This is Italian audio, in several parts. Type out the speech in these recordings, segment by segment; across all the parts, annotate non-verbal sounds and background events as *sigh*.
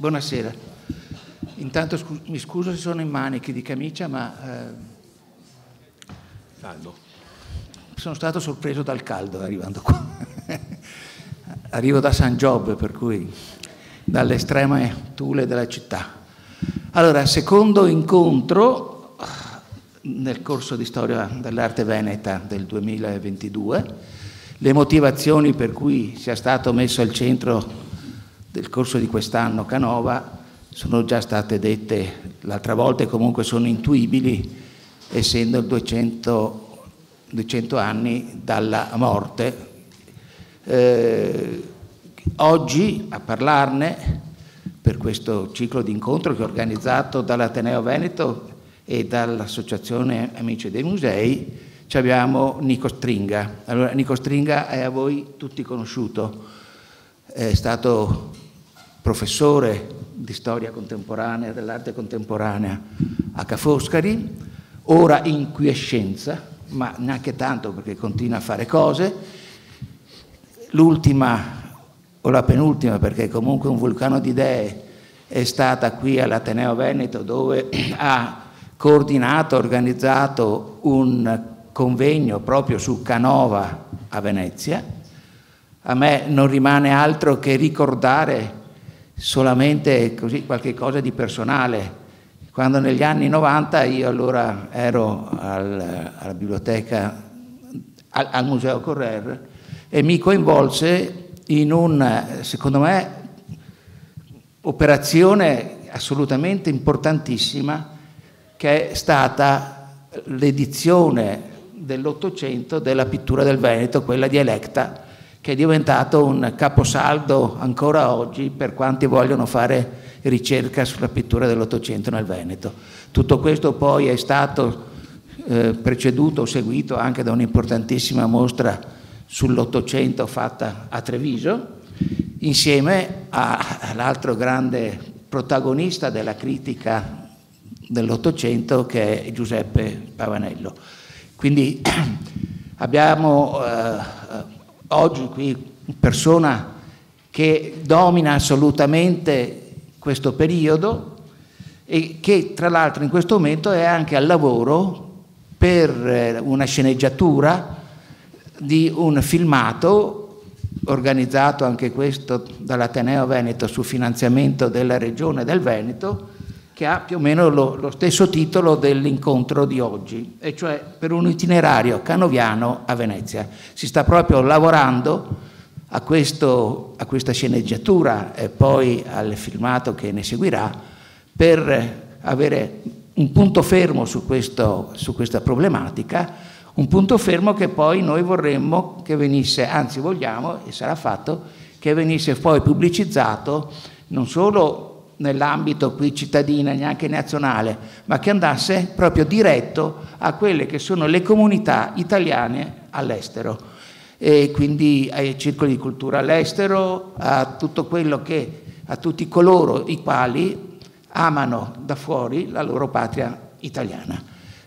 Buonasera. Intanto scu mi scuso se sono in maniche di camicia, ma... Eh, caldo. Sono stato sorpreso dal caldo arrivando qua. *laughs* Arrivo da San Giobbe, per cui dall'estrema estreme tule della città. Allora, secondo incontro nel corso di storia dell'arte veneta del 2022, le motivazioni per cui sia stato messo al centro corso di quest'anno Canova sono già state dette l'altra volta e comunque sono intuibili essendo 200, 200 anni dalla morte. Eh, oggi a parlarne per questo ciclo di incontro che è organizzato dall'Ateneo Veneto e dall'Associazione Amici dei Musei ci abbiamo Nico Stringa. Allora, Nico Stringa è a voi tutti conosciuto, è stato professore di storia contemporanea, dell'arte contemporanea a Ca' Foscari, ora in quiescenza, ma neanche tanto perché continua a fare cose. L'ultima o la penultima, perché comunque un vulcano di idee è stata qui all'Ateneo Veneto dove *clears throat* ha coordinato, organizzato un convegno proprio su Canova a Venezia. A me non rimane altro che ricordare solamente così qualche cosa di personale. Quando negli anni 90 io allora ero al, alla biblioteca, al, al Museo Correr e mi coinvolse in un, secondo me, operazione assolutamente importantissima che è stata l'edizione dell'Ottocento della pittura del Veneto, quella di Electa, che è diventato un caposaldo ancora oggi per quanti vogliono fare ricerca sulla pittura dell'Ottocento nel Veneto. Tutto questo poi è stato eh, preceduto, seguito anche da un'importantissima mostra sull'Ottocento fatta a Treviso, insieme all'altro grande protagonista della critica dell'Ottocento che è Giuseppe Pavanello. Quindi *clears throat* abbiamo eh, oggi qui persona che domina assolutamente questo periodo e che tra l'altro in questo momento è anche al lavoro per eh, una sceneggiatura di un filmato organizzato anche questo dall'Ateneo Veneto su finanziamento della Regione del Veneto che ha più o meno lo, lo stesso titolo dell'incontro di oggi, e cioè per un itinerario canoviano a Venezia. Si sta proprio lavorando a, questo, a questa sceneggiatura e poi al filmato che ne seguirà per avere un punto fermo su, questo, su questa problematica un punto fermo che poi noi vorremmo che venisse, anzi vogliamo e sarà fatto, che venisse poi pubblicizzato non solo nell'ambito qui cittadina, neanche nazionale, ma che andasse proprio diretto a quelle che sono le comunità italiane all'estero e quindi ai circoli di cultura all'estero, a tutto quello che a tutti coloro i quali amano da fuori la loro patria italiana.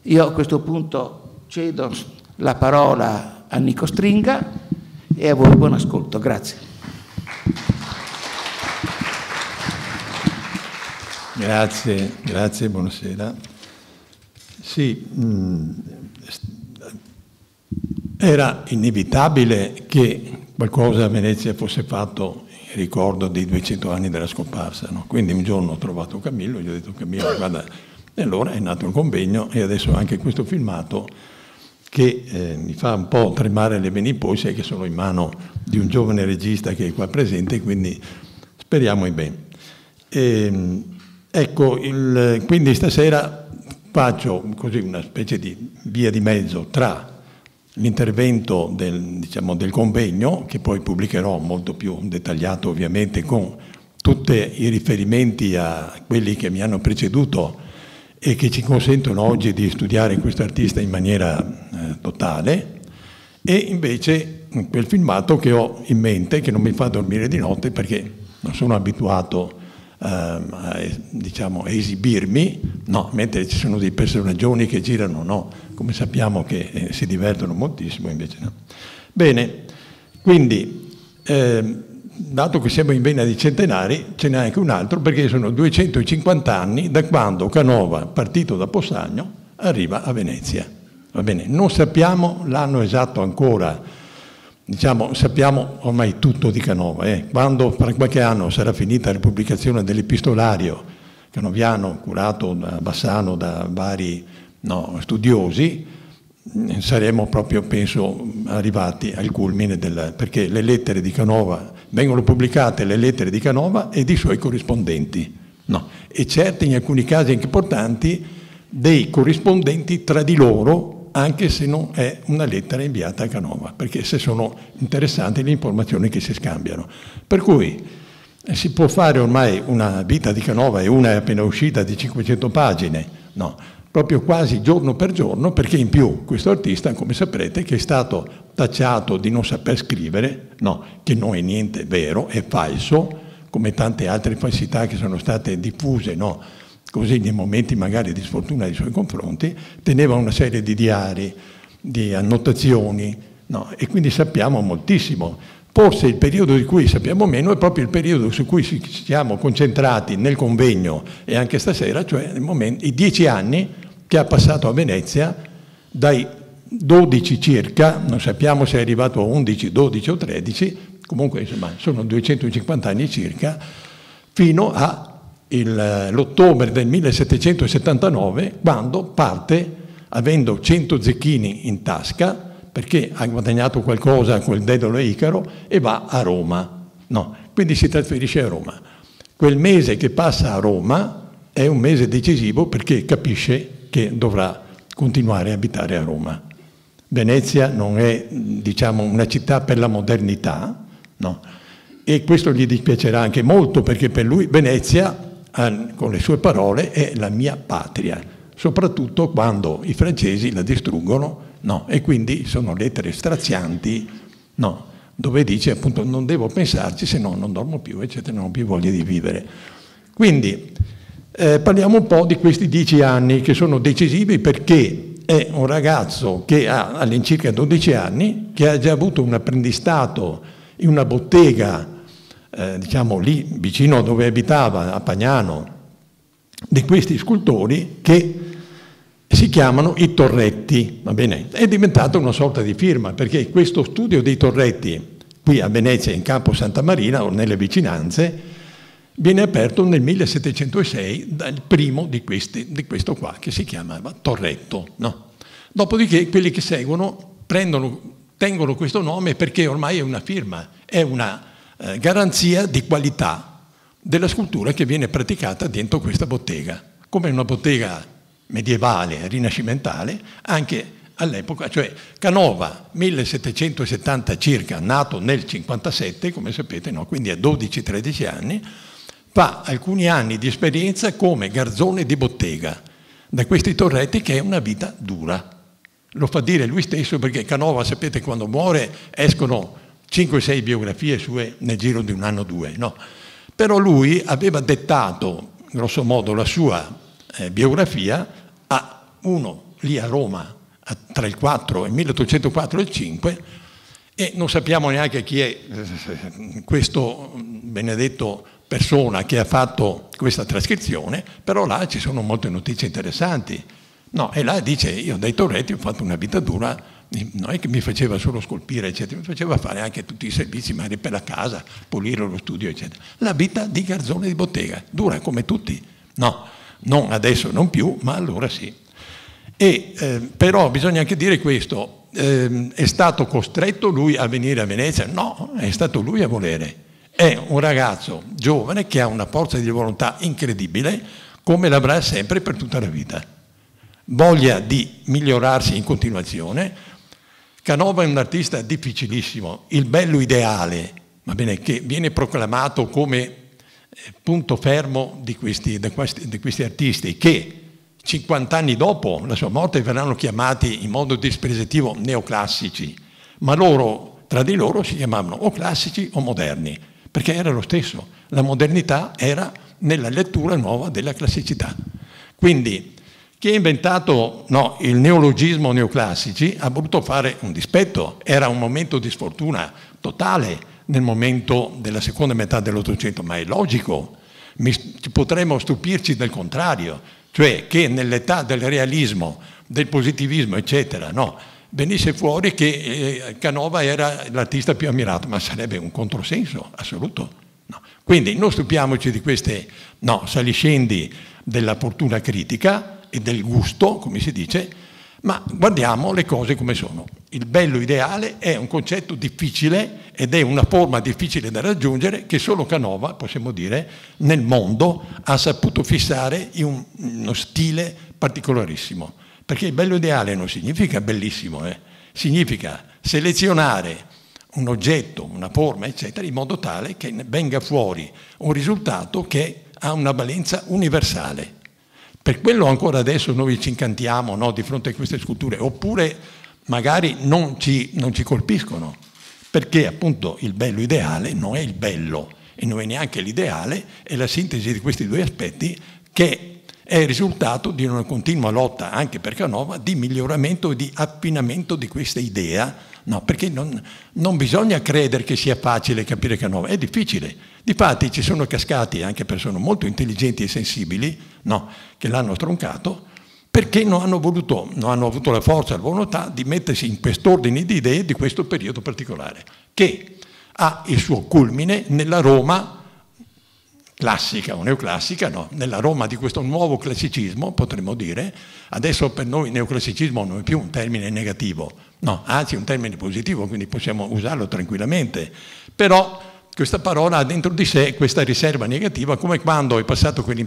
Io a questo punto cedo la parola a Nico Stringa e a voi buon ascolto. Grazie. Grazie, grazie, buonasera. Sì, mm, era inevitabile che qualcosa a Venezia fosse fatto in ricordo dei 200 anni della scomparsa. No? Quindi un giorno ho trovato Camillo, gli ho detto Camillo, guarda, e allora è nato un convegno e adesso anche questo filmato che eh, mi fa un po' tremare le venipose che sono in mano di un giovane regista che è qua presente, quindi speriamo in bene. E, ehm, Ecco, il, quindi stasera faccio così una specie di via di mezzo tra l'intervento del, diciamo, del, convegno, che poi pubblicherò molto più dettagliato ovviamente con tutti i riferimenti a quelli che mi hanno preceduto e che ci consentono oggi di studiare questo artista in maniera eh, totale, e invece quel filmato che ho in mente, che non mi fa dormire di notte perché non sono abituato a, ehm, eh, diciamo, esibirmi, no, mentre ci sono dei personaggioni che girano, no, come sappiamo che eh, si divertono moltissimo, invece no. Bene, quindi, eh, dato che siamo in vena di centenari, ce n'è anche un altro, perché sono 250 anni da quando Canova, partito da Possagno, arriva a Venezia. Va bene, non sappiamo l'anno esatto ancora, Diciamo, sappiamo ormai tutto di Canova. Eh? Quando per qualche anno sarà finita la pubblicazione dell'epistolario canoviano curato da Bassano da vari no, studiosi, saremo proprio, penso, arrivati al culmine del... perché le lettere di Canova, vengono pubblicate le lettere di Canova e di suoi corrispondenti, no? e certi, in alcuni casi anche importanti, dei corrispondenti tra di loro anche se non è una lettera inviata a Canova, perché se sono interessanti le informazioni che si scambiano. Per cui eh, si può fare ormai una vita di Canova e una è appena uscita di 500 pagine, no, proprio quasi giorno per giorno, perché in più questo artista, come saprete, che è stato tacciato di non saper scrivere, no, che non è niente vero, è falso, come tante altre falsità che sono state diffuse, no, così nei momenti magari di sfortuna nei suoi confronti, teneva una serie di diari, di annotazioni, no? e quindi sappiamo moltissimo. Forse il periodo di cui sappiamo meno è proprio il periodo su cui ci siamo concentrati nel convegno e anche stasera, cioè momento, i dieci anni che ha passato a Venezia dai 12 circa, non sappiamo se è arrivato a 11, 12 o 13, comunque insomma sono 250 anni circa, fino a l'ottobre del 1779 quando parte avendo 100 zecchini in tasca perché ha guadagnato qualcosa con il dedolo e Icaro e va a Roma. No, quindi si trasferisce a Roma. Quel mese che passa a Roma è un mese decisivo perché capisce che dovrà continuare a abitare a Roma. Venezia non è diciamo, una città per la modernità no? e questo gli dispiacerà anche molto perché per lui Venezia con le sue parole, è la mia patria, soprattutto quando i francesi la distruggono, no, e quindi sono lettere strazianti, no, dove dice appunto non devo pensarci se no non dormo più, eccetera, non ho più voglia di vivere. Quindi eh, parliamo un po' di questi dieci anni che sono decisivi perché è un ragazzo che ha all'incirca 12 anni, che ha già avuto un apprendistato in una bottega eh, diciamo lì vicino dove abitava, a Pagnano, di questi scultori che si chiamano i Torretti, va bene? È diventata una sorta di firma, perché questo studio dei Torretti, qui a Venezia, in Campo Santa Marina o nelle vicinanze, viene aperto nel 1706 dal primo di, questi, di questo qua, che si chiamava Torretto. No? Dopodiché quelli che seguono prendono, tengono questo nome perché ormai è una firma, è una eh, garanzia di qualità della scultura che viene praticata dentro questa bottega, come una bottega medievale, rinascimentale, anche all'epoca, cioè Canova 1770 circa, nato nel 57, come sapete, no? quindi a 12-13 anni, fa alcuni anni di esperienza come garzone di bottega da questi torretti che è una vita dura. Lo fa dire lui stesso perché Canova, sapete, quando muore escono 5-6 biografie sue nel giro di un anno o due, no? Però lui aveva dettato, grosso modo, la sua eh, biografia a uno lì a Roma, a, tra il 4 e il 1804 e il 5, e non sappiamo neanche chi è eh, questo mm, benedetto persona che ha fatto questa trascrizione, però là ci sono molte notizie interessanti. No, e là dice, io dai Torretti ho fatto una vita dura non è che mi faceva solo scolpire, eccetera, mi faceva fare anche tutti i servizi, magari per la casa, pulire lo studio, eccetera. La vita di garzone di bottega, dura come tutti. No, non adesso, non più, ma allora sì. E, eh, però bisogna anche dire questo, eh, è stato costretto lui a venire a Venezia? No, è stato lui a volere. È un ragazzo giovane che ha una forza di volontà incredibile, come l'avrà sempre per tutta la vita. Voglia di migliorarsi in continuazione, Canova è un artista difficilissimo, il bello ideale, bene, che viene proclamato come eh, punto fermo di questi, di, questi, di questi, artisti che 50 anni dopo la sua morte verranno chiamati in modo dispregiativo neoclassici, ma loro tra di loro si chiamavano o classici o moderni, perché era lo stesso, la modernità era nella lettura nuova della classicità. Quindi chi ha inventato no, il neologismo neoclassici ha voluto fare un dispetto, era un momento di sfortuna totale nel momento della seconda metà dell'Ottocento, ma è logico, Mi, potremmo stupirci del contrario, cioè che nell'età del realismo, del positivismo, eccetera, no, venisse fuori che eh, Canova era l'artista più ammirato, ma sarebbe un controsenso assoluto. No. Quindi non stupiamoci di queste no, saliscendi della fortuna critica, e del gusto, come si dice, ma guardiamo le cose come sono. Il bello ideale è un concetto difficile ed è una forma difficile da raggiungere che solo Canova, possiamo dire, nel mondo ha saputo fissare in uno stile particolarissimo. Perché il bello ideale non significa bellissimo, eh? significa selezionare un oggetto, una forma, eccetera, in modo tale che venga fuori un risultato che ha una valenza universale. Per quello ancora adesso noi ci incantiamo no, di fronte a queste sculture, oppure magari non ci, non ci colpiscono, perché appunto il bello ideale non è il bello e non è neanche l'ideale, è la sintesi di questi due aspetti che è il risultato di una continua lotta, anche per Canova, di miglioramento e di affinamento di questa idea No, perché non, non, bisogna credere che sia facile capire che è nuovo, è difficile. Difatti ci sono cascati anche persone molto intelligenti e sensibili, no, che l'hanno troncato, perché non hanno, voluto, non hanno avuto la forza e la volontà di mettersi in quest'ordine di idee di questo periodo particolare, che ha il suo culmine nella Roma classica o neoclassica, no? nella Roma di questo nuovo classicismo, potremmo dire, adesso per noi neoclassicismo non è più un termine negativo, no, anzi è un termine positivo, quindi possiamo usarlo tranquillamente, però questa parola ha dentro di sé questa riserva negativa, come quando è passato quel,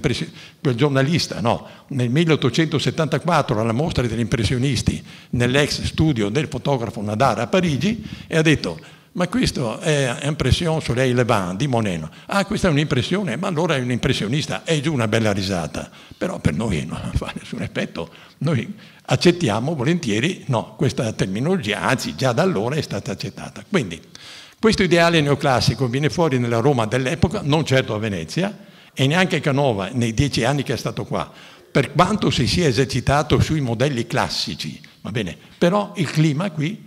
giornalista no? nel 1874 alla mostra degli impressionisti nell'ex studio del fotografo Nadar a Parigi e ha detto ma questo è impressione sur lei Levan di Moneno. Ah, questa è un'impressione, ma allora è un impressionista, è giù una bella risata. Però per noi non *laughs* fa nessun effetto, noi accettiamo volentieri, no, questa terminologia, anzi già da allora è stata accettata. Quindi questo ideale neoclassico viene fuori nella Roma dell'epoca, non certo a Venezia, e neanche Canova nei dieci anni che è stato qua, per quanto si sia esercitato sui modelli classici, va bene, però il clima qui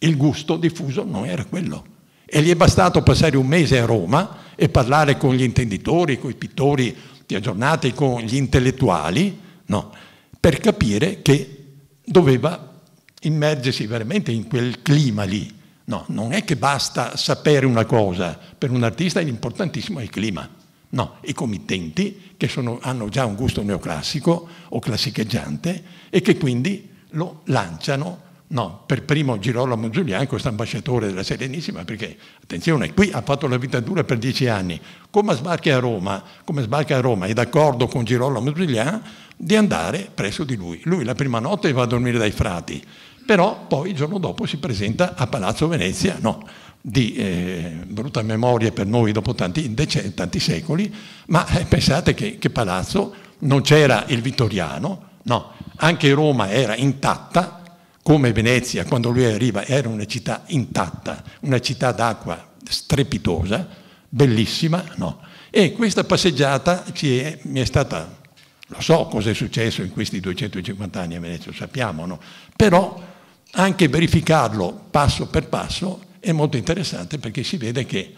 il gusto diffuso non era quello. E gli è bastato passare un mese a Roma e parlare con gli intenditori, con i pittori di aggiornati, con gli intellettuali, no, per capire che doveva immergersi veramente in quel clima lì. No, non è che basta sapere una cosa, per un artista è importantissimo il clima. No, i committenti che sono, hanno già un gusto neoclassico o classicheggiante e che quindi lo lanciano No, per primo Girolamo Giuliani, questo ambasciatore della Serenissima, perché, attenzione, qui ha fatto la vita dura per dieci anni. Come sbarca a Roma, come sbarca a Roma è d'accordo con Girolamo Giuliani di andare presso di lui. Lui la prima notte va a dormire dai frati, però poi il giorno dopo si presenta a Palazzo Venezia, no, di eh, brutta memoria per noi dopo tanti, decen- tanti secoli, ma eh, pensate che, che Palazzo non c'era il Vittoriano, no, anche Roma era intatta, come Venezia, quando lui arriva, era una città intatta, una città d'acqua strepitosa, bellissima, no? E questa passeggiata è, mi è stata, lo so cosa è successo in questi 250 anni a Venezia, lo sappiamo, no? Però anche verificarlo passo per passo è molto interessante perché si vede che,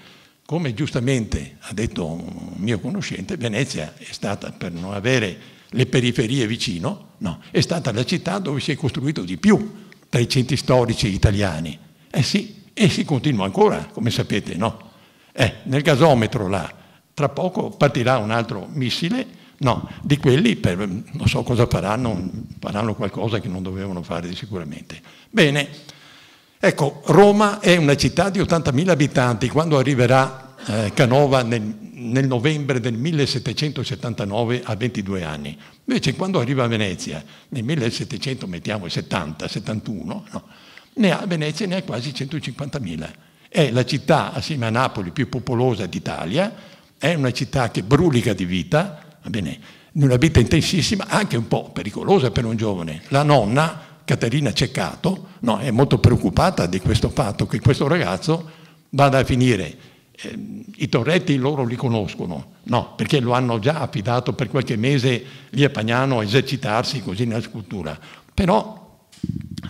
come giustamente ha detto un mio conoscente, Venezia è stata per non avere le periferie vicino, no, è stata la città dove si è costruito di più tra i centri storici italiani. Eh sì, e si continua ancora, come sapete, no? Eh, nel gasometro là, tra poco partirà un altro missile, no, di quelli per, non so cosa faranno, faranno qualcosa che non dovevano fare sicuramente. Bene, ecco, Roma è una città di 80.000 abitanti, quando arriverà eh, Canova nel, nel, novembre del 1779 a 22 anni. Invece quando arriva a Venezia, nel 1770-71, no, ne ha, Venezia ne ha quasi 150.000. È la città, assieme a Napoli, più popolosa d'Italia, è una città che brulica di vita, va bene, in una vita intensissima, anche un po' pericolosa per un giovane. La nonna, Caterina Ceccato, no, è molto preoccupata di questo fatto che questo ragazzo vada a finire eh, i torretti loro li conoscono, no, perché lo hanno già affidato per qualche mese lì a Pagnano a esercitarsi così nella scultura, però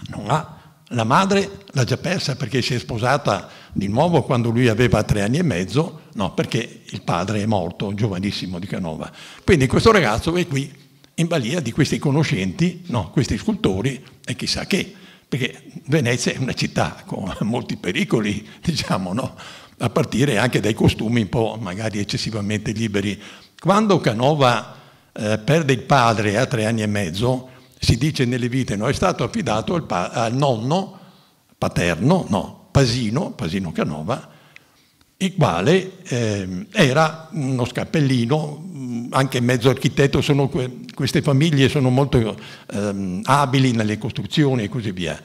non ha la madre l'ha già persa perché si è sposata di nuovo quando lui aveva tre anni e mezzo, no, perché il padre è morto, giovanissimo di Canova. Quindi questo ragazzo è qui in balia di questi conoscenti, no, questi scultori e chissà che, perché Venezia è una città con molti pericoli, *laughs* diciamo, no? a partire anche dai costumi un po' magari eccessivamente liberi. Quando Canova eh, perde il padre a tre anni e mezzo, si dice nelle vite, no, è stato affidato al, al nonno paterno, no, Pasino, Pasino Canova, il quale eh, era uno scappellino, mm, anche mezzo architetto, sono, queste famiglie sono molto eh, abili nelle costruzioni e così via.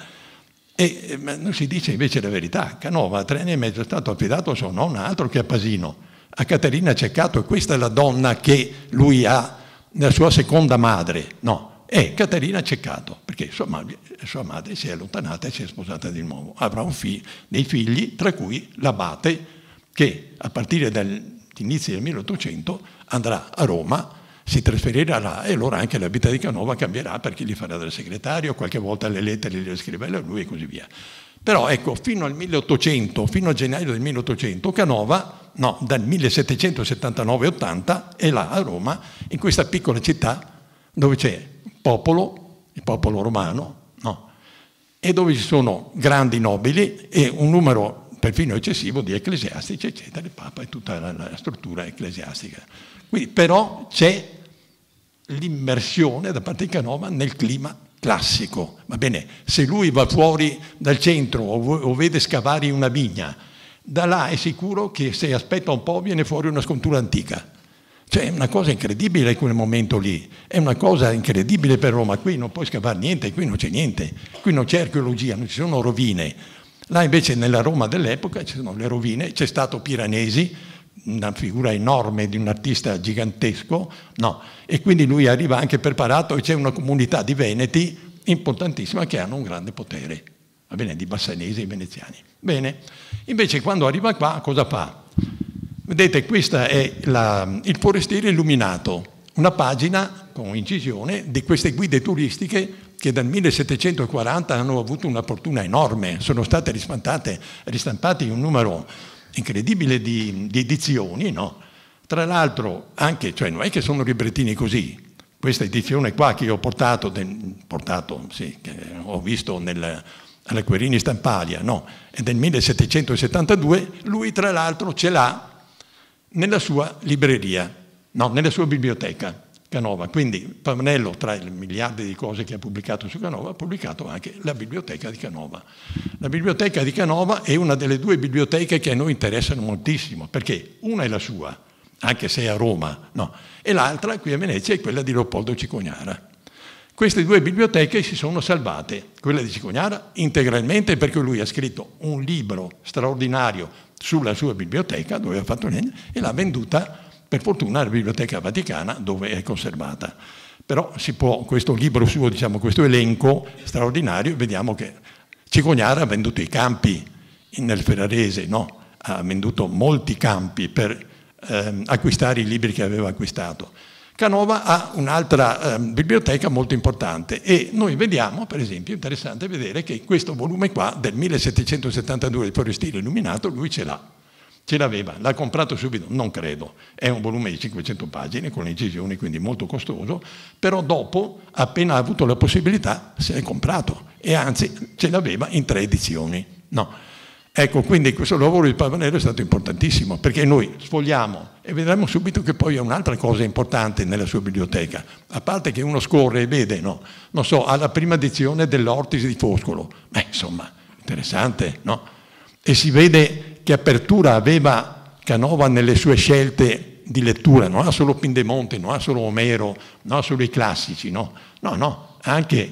E eh, non si dice invece la verità, Canova a tre anni e mezzo è stato affidato a suo nonno, altro che a Pasino, a Caterina Ceccato, e questa è la donna che lui ha, la sua seconda madre, no, è Caterina Ceccato, perché sua, madre, sua madre si è allontanata e si è sposata di nuovo. Avrà figlio, dei figli, tra cui l'abate, che a partire dall'inizio del 1800 andrà a Roma si trasferirà là e allora anche la vita di Canova cambierà perché gli farà da segretario, qualche volta le lettere le scriveva lui e così via. Però ecco, fino al 1800, fino a gennaio del 1800, Canova, no, dal 1779-80 è là a Roma, in questa piccola città dove c'è il popolo, il popolo romano, no, e dove ci sono grandi nobili e un numero perfino eccessivo di ecclesiastici, eccetera, il Papa e tutta la, la struttura ecclesiastica. Quindi però c'è l'immersione da parte di Canova nel clima classico. Va bene, se lui va fuori dal centro o, vede scavare una vigna, da là è sicuro che se aspetta un po' viene fuori una scontura antica. Cioè è una cosa incredibile in quel momento lì, è una cosa incredibile per Roma, qui non puoi scavare niente, qui non c'è niente, qui non c'è archeologia, non ci sono rovine. Là invece nella Roma dell'epoca ci sono le rovine, c'è stato Piranesi, una figura enorme di un artista gigantesco, no. E quindi lui arriva anche preparato e c'è una comunità di veneti importantissima che hanno un grande potere, va bene, di bassanesi e veneziani. Bene, invece quando arriva qua cosa fa? Vedete, questo è la, il forestiere illuminato, una pagina con incisione di queste guide turistiche che dal 1740 hanno avuto una fortuna enorme, sono state ristampate in un numero incredibile di, di edizioni, no? Tra l'altro anche, cioè non è che sono librettini così, questa edizione qua che ho portato, del, portato sì, che ho visto nel, alla Querini Stampalia, no, è del 1772, lui tra l'altro ce l'ha nella sua libreria, no, nella sua biblioteca. Canova. Quindi Pannello, tra i miliardi di cose che ha pubblicato su Canova, ha pubblicato anche la biblioteca di Canova. La biblioteca di Canova è una delle due biblioteche che a noi interessano moltissimo, perché una è la sua, anche se è a Roma, no, e l'altra qui a Venezia è quella di Leopoldo Cicognara. Queste due biblioteche si sono salvate, quella di Cicognara integralmente perché lui ha scritto un libro straordinario sulla sua biblioteca dove ha fatto niente e l'ha venduta a per fortuna la Biblioteca Vaticana dove è conservata. Però può, questo libro suo, diciamo, questo elenco straordinario, vediamo che Cicognara ha venduto i campi nel Ferrarese, no? ha venduto molti campi per ehm, acquistare i libri che aveva acquistato. Canova ha un'altra eh, biblioteca molto importante e noi vediamo, per esempio, interessante vedere che questo volume qua del 1772 di Forestiere Illuminato lui ce l'ha. Ce l'aveva, l'ha comprato subito, non credo. È un volume di 500 pagine con incisioni, quindi molto costoso, però dopo, appena ha avuto la possibilità, se l'è comprato e anzi ce l'aveva in tre edizioni. No. Ecco, quindi questo lavoro di Pavanello è stato importantissimo perché noi sfogliamo e vedremo subito che poi è un'altra cosa importante nella sua biblioteca, a parte che uno scorre e vede, no? Non so, alla prima edizione dell'Ortis di Foscolo, beh, insomma, interessante, no? E si vede che apertura aveva Canova nelle sue scelte di lettura, non ha solo Pindemonte, non ha solo Omero, non ha solo i classici, no, no, no anche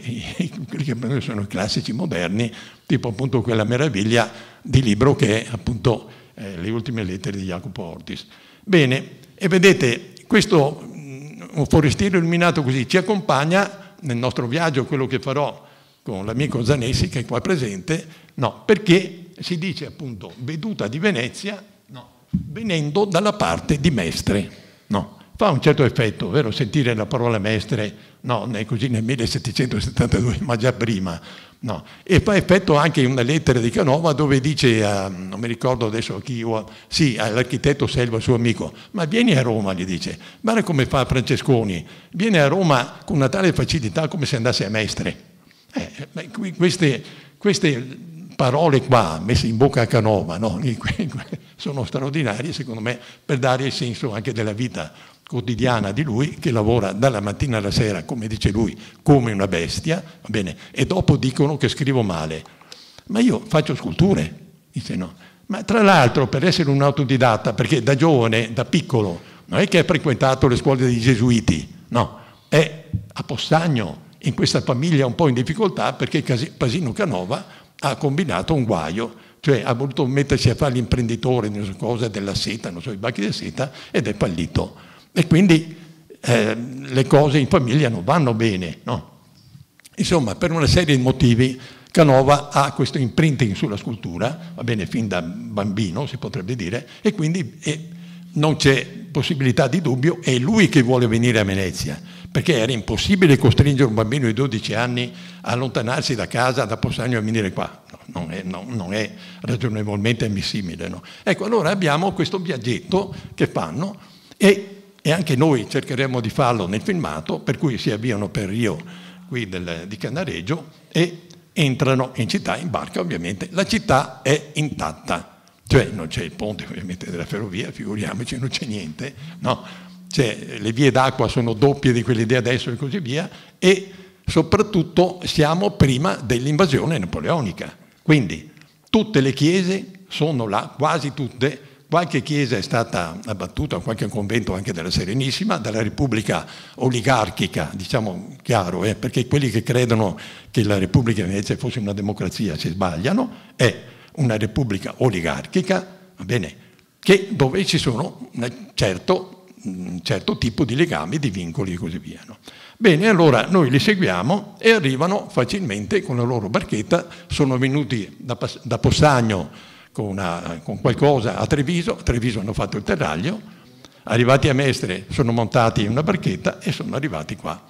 quelli che sono i classici moderni, tipo appunto quella meraviglia di libro che è appunto eh, Le ultime lettere di Jacopo Ortis. Bene, e vedete, questo mm, un forestiero illuminato così ci accompagna nel nostro viaggio, quello che farò con l'amico Zanessi che è qua presente, no, perché si dice appunto veduta di Venezia no. venendo dalla parte di Mestre. No. Fa un certo effetto, vero? Sentire la parola Mestre, no, è così nel 1772, ma già prima. No. E fa effetto anche in una lettera di Canova dove dice, a, non mi ricordo adesso chi, sì, all'architetto Selva, suo amico, ma vieni a Roma, gli dice, guarda come fa Francesconi, vieni a Roma con una tale facilità come se andasse a Mestre. Eh, queste, queste parole qua, messe in bocca a Canova, no? sono straordinarie secondo me per dare il senso anche della vita quotidiana di lui che lavora dalla mattina alla sera, come dice lui, come una bestia, bene, e dopo dicono che scrivo male. Ma io faccio sculture, dice no. Ma tra l'altro per essere un autodidatta, perché da giovane, da piccolo, non è che ha frequentato le scuole dei gesuiti, no, è a Possagno, in questa famiglia un po' in difficoltà perché Pasino Canova ha combinato un guaio, cioè ha voluto mettersi a fare l'imprenditore di so cosa della seta, non so, i banchi di seta, ed è fallito. E quindi eh, le cose in famiglia non vanno bene. No? Insomma, per una serie di motivi Canova ha questo imprinting sulla scultura, va bene, fin da bambino si potrebbe dire, e quindi eh, non c'è possibilità di dubbio, è lui che vuole venire a Venezia perché era impossibile costringere un bambino di 12 anni a allontanarsi da casa, da Possagno a venire qua. No, non, è, no, non, è, ragionevolmente ammissibile. No? Ecco, allora abbiamo questo viaggetto che fanno e, e, anche noi cercheremo di farlo nel filmato, per cui si avviano per Rio qui del, di Canareggio e entrano in città, in barca ovviamente. La città è intatta, cioè non c'è il ponte ovviamente della ferrovia, figuriamoci, non c'è niente, no? cioè le vie d'acqua sono doppie di quelle di adesso e così via, e soprattutto siamo prima dell'invasione napoleonica. Quindi tutte le chiese sono là, quasi tutte, qualche chiesa è stata abbattuta, qualche convento anche della Serenissima, dalla Repubblica oligarchica, diciamo chiaro, eh, perché quelli che credono che la Repubblica Venezia fosse una democrazia si sbagliano, è una Repubblica oligarchica, va bene, che dove ci sono, eh, certo, un certo tipo di legami, di vincoli e così via. No? Bene, allora noi li seguiamo e arrivano facilmente con la loro barchetta, sono venuti da, da Possagno con, una, con, qualcosa a Treviso, a Treviso hanno fatto il terraglio, arrivati a Mestre sono montati in una barchetta e sono arrivati qua,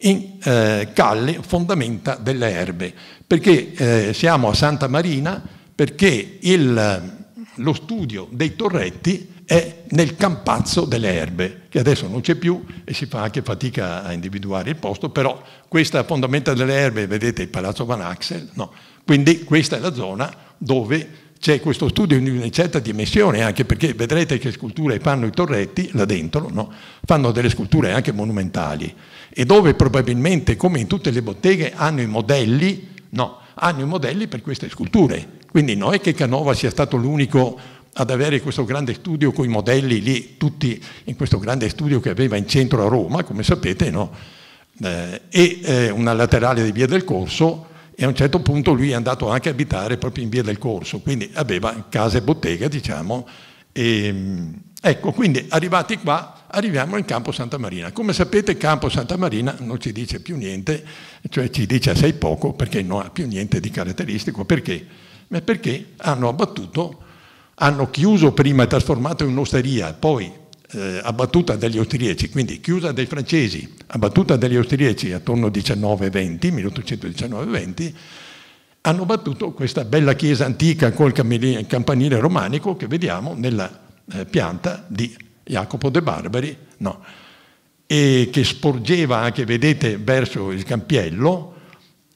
in eh, Calle, fondamenta delle erbe, perché eh, siamo a Santa Marina, perché il, lo studio dei torretti è nel campazzo delle erbe, che adesso non c'è più e si fa anche fatica a individuare il posto, però questa fondamenta delle erbe, vedete il Palazzo Van Axel, no. Quindi questa è la zona dove c'è questo studio di una certa dimensione, anche perché vedrete che sculture fanno i torretti là dentro, no? fanno delle sculture anche monumentali, e dove probabilmente, come in tutte le botteghe, hanno i modelli, no, hanno i modelli per queste sculture. Quindi non è che Canova sia stato l'unico ad avere questo grande studio con i modelli lì, tutti in questo grande studio che aveva in centro a Roma, come sapete, no? eh, e eh, una laterale di Via del Corso e a un certo punto lui è andato anche a abitare proprio in Via del Corso, quindi aveva casa e bottega, diciamo. E, ehm, ecco, quindi arrivati qua arriviamo in Campo Santa Marina. Come sapete Campo Santa Marina non ci dice più niente, cioè ci dice assai poco perché non ha più niente di caratteristico. Perché? Ma perché hanno abbattuto hanno chiuso prima e trasformato in un'osteria, poi eh, abbattuta dagli austriaci, quindi chiusa dai francesi, abbattuta dagli austriaci attorno al 1920, 1819-20, hanno battuto questa bella chiesa antica col campanile romanico che vediamo nella eh, pianta di Jacopo de Barberi, no, e che sporgeva anche, vedete, verso il campiello,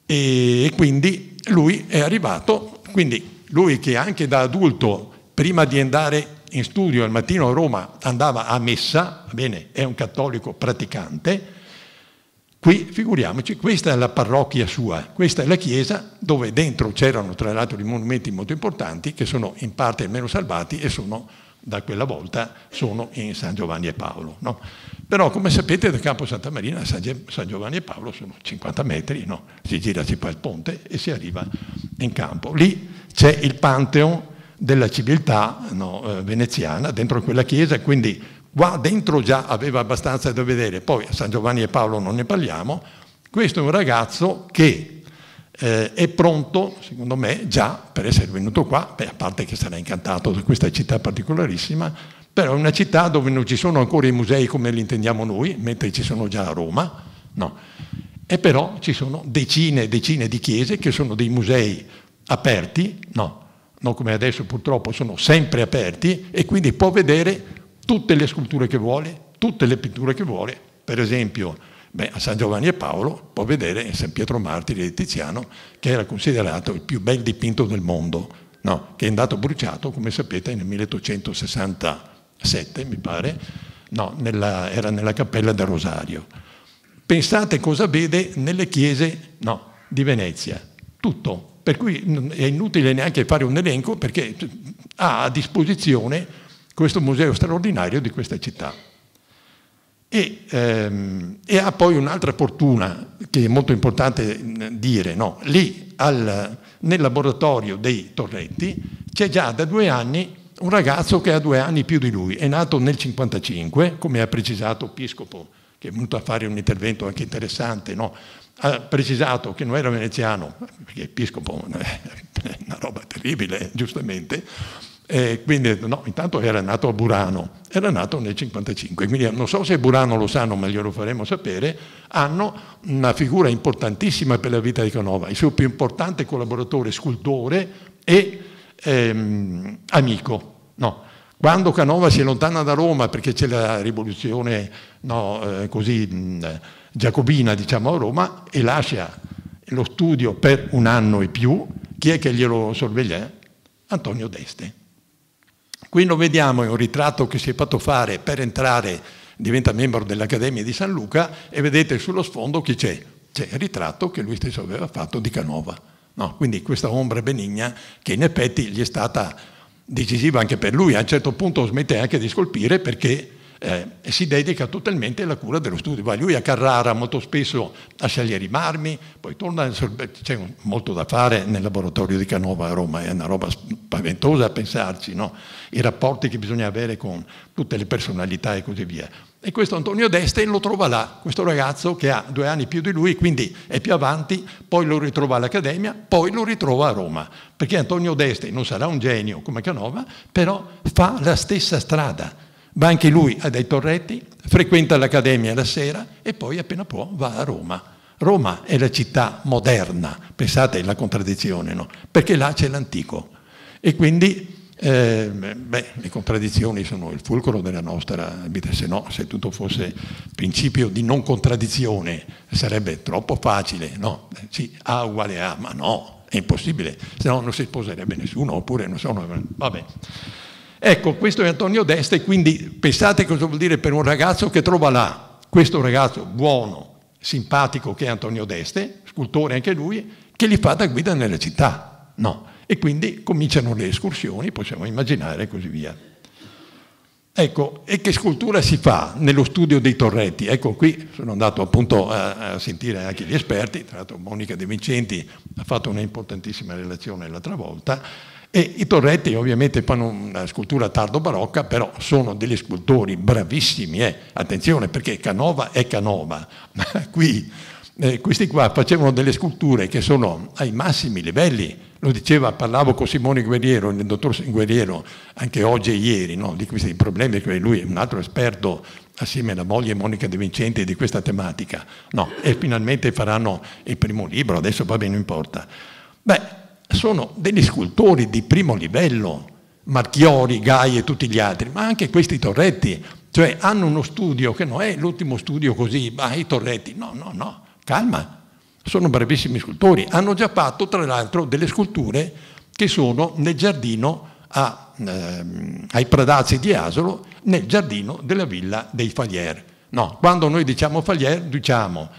e quindi lui è arrivato, quindi lui che anche da adulto prima di andare in studio al mattino a Roma andava a messa, va bene, è un cattolico praticante, qui figuriamoci, questa è la parrocchia sua, questa è la chiesa dove dentro c'erano tra l'altro dei monumenti molto importanti che sono in parte almeno salvati e sono da quella volta sono in San Giovanni e Paolo. No? Però come sapete da Campo Santa Marina a San Giovanni e Paolo sono 50 metri, no? si gira, si fa il ponte e si arriva in campo. Lì c'è il Pantheon della civiltà no, eh, veneziana dentro quella chiesa, quindi qua dentro già aveva abbastanza da vedere. Poi a San Giovanni e Paolo non ne parliamo. Questo è un ragazzo che eh, è pronto, secondo me, già per essere venuto qua, beh, a parte che sarà incantato da questa città particolarissima, però è una città dove non ci sono ancora i musei come li intendiamo noi, mentre ci sono già a Roma, no. E però ci sono decine e decine di chiese che sono dei musei aperti, no non come adesso purtroppo sono sempre aperti e quindi può vedere tutte le sculture che vuole, tutte le pitture che vuole, per esempio beh, a San Giovanni e Paolo può vedere San Pietro Martire di Tiziano che era considerato il più bel dipinto del mondo, no, che è andato bruciato come sapete nel 1867 mi pare, no, nella, era nella cappella del Rosario. Pensate cosa vede nelle chiese no, di Venezia, tutto, per cui è inutile neanche fare un elenco perché ha a disposizione questo museo straordinario di questa città. E, ehm, e ha poi un'altra fortuna che è molto importante dire, no? lì al, nel laboratorio dei Torretti c'è già da due anni un ragazzo che ha due anni più di lui, è nato nel 1955, come ha precisato Piscopo, che è venuto a fare un intervento anche interessante no? ha precisato che non era veneziano, perché episcopo è *laughs* una roba terribile, giustamente, e quindi no, intanto era nato a Burano, era nato nel 55, quindi non so se Burano lo sanno, ma glielo faremo sapere, hanno una figura importantissima per la vita di Canova, il suo più importante collaboratore, scultore e ehm, amico. No. Quando Canova si allontana da Roma perché c'è la rivoluzione no, eh, così... Mh, giacobina diciamo a Roma e lascia lo studio per un anno e più. Chi è che glielo sorveglia? Antonio D'Este. Qui lo vediamo è un ritratto che si è fatto fare per entrare, diventa membro dell'Accademia di San Luca e vedete sullo sfondo chi c'è? C'è il ritratto che lui stesso aveva fatto di Canova. No, quindi questa ombra benigna che in effetti gli è stata decisiva anche per lui, a un certo punto smette anche di scolpire perché eh, si dedica totalmente alla cura dello studio. Va lui a Carrara molto spesso a scegliere i marmi, poi torna, c'è molto da fare nel laboratorio di Canova a Roma, è una roba spaventosa a pensarci, no? i rapporti che bisogna avere con tutte le personalità e così via. E questo Antonio Deste lo trova là, questo ragazzo che ha due anni più di lui, quindi è più avanti, poi lo ritrova all'Accademia, poi lo ritrova a Roma, perché Antonio Deste non sarà un genio come Canova, però fa la stessa strada va anche lui a dei torretti, frequenta l'accademia la sera e poi appena può va a Roma. Roma è la città moderna, pensate alla contraddizione, no? perché là c'è l'antico. E quindi eh, beh, le contraddizioni sono il fulcro della nostra vita, se no, se tutto fosse principio di non contraddizione sarebbe troppo facile, no? Eh, sì, A uguale A, ma no, è impossibile, se no non si sposerebbe nessuno, oppure non sono... Vabbè. Ecco, questo è Antonio Deste, quindi pensate cosa vuol dire per un ragazzo che trova là, questo ragazzo buono, simpatico che è Antonio Deste, scultore anche lui, che gli fa da guida nella città. No. E quindi cominciano le escursioni, possiamo immaginare e così via. Ecco, e che scultura si fa nello studio dei Torretti? Ecco, qui sono andato appunto a, a sentire anche gli esperti, tra l'altro Monica De Vincenti ha fatto una importantissima relazione l'altra volta, e i Torretti ovviamente fanno una scultura tardo-barocca, però sono degli scultori bravissimi, eh. attenzione perché Canova è Canova, *laughs* ma qui eh, questi qua facevano delle sculture che sono ai massimi livelli, lo diceva, parlavo con Simone Guerriero, il dottor Guerriero, anche oggi e ieri, no? di questi problemi, perché lui è un altro esperto assieme alla moglie Monica De Vincenti di questa tematica, no? e finalmente faranno il primo libro, adesso va bene, non importa. Beh, sono degli scultori di primo livello, Marchiori, Gai e tutti gli altri, ma anche questi Torretti, cioè hanno uno studio che non è l'ultimo studio così, ma i Torretti, no, no, no, calma, sono bravissimi scultori, hanno già fatto tra l'altro delle sculture che sono nel giardino a, ehm, ai Pradazzi di Asolo, nel giardino della villa dei Falier. No, quando noi diciamo Falier diciamo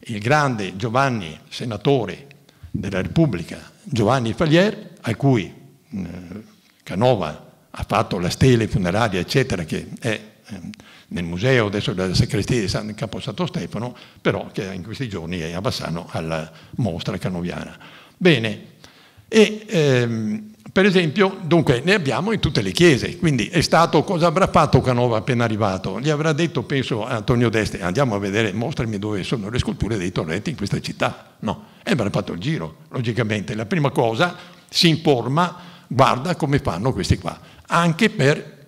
il grande Giovanni, senatore della Repubblica Giovanni Falier, a cui eh, Canova ha fatto la stele funeraria, eccetera, che è ehm, nel museo adesso della sacrestia di San Campo Santo Stefano, però che in questi giorni è a Bassano alla mostra canoviana. Bene, e ehm, per esempio, dunque, ne abbiamo in tutte le chiese, quindi è stato, cosa avrà fatto Canova appena arrivato? Gli avrà detto, penso, a Antonio Deste, andiamo a vedere, mostrami dove sono le sculture dei torretti in questa città. No, e avrà fatto il giro, logicamente. La prima cosa, si informa, guarda come fanno questi qua, anche per,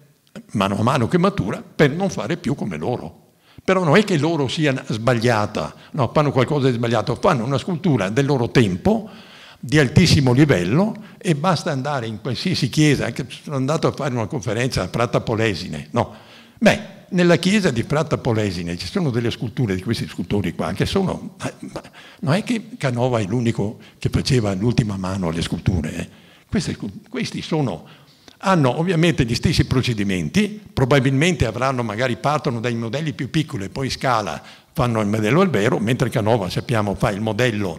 mano a mano che matura, per non fare più come loro. Però non è che loro siano sbagliata, no, fanno qualcosa di sbagliato, fanno una scultura del loro tempo, di altissimo livello e basta andare in qualsiasi chiesa, anche sono andato a fare una conferenza a Prata Polesine, no? Beh, nella chiesa di Prata Polesine ci sono delle sculture di questi scultori qua, che sono, non è che Canova è l'unico che faceva l'ultima mano alle sculture, eh? questi, questi sono, hanno ovviamente gli stessi procedimenti, probabilmente avranno, magari partono dai modelli più piccoli e poi scala, fanno il modello albero, mentre Canova sappiamo fa il modello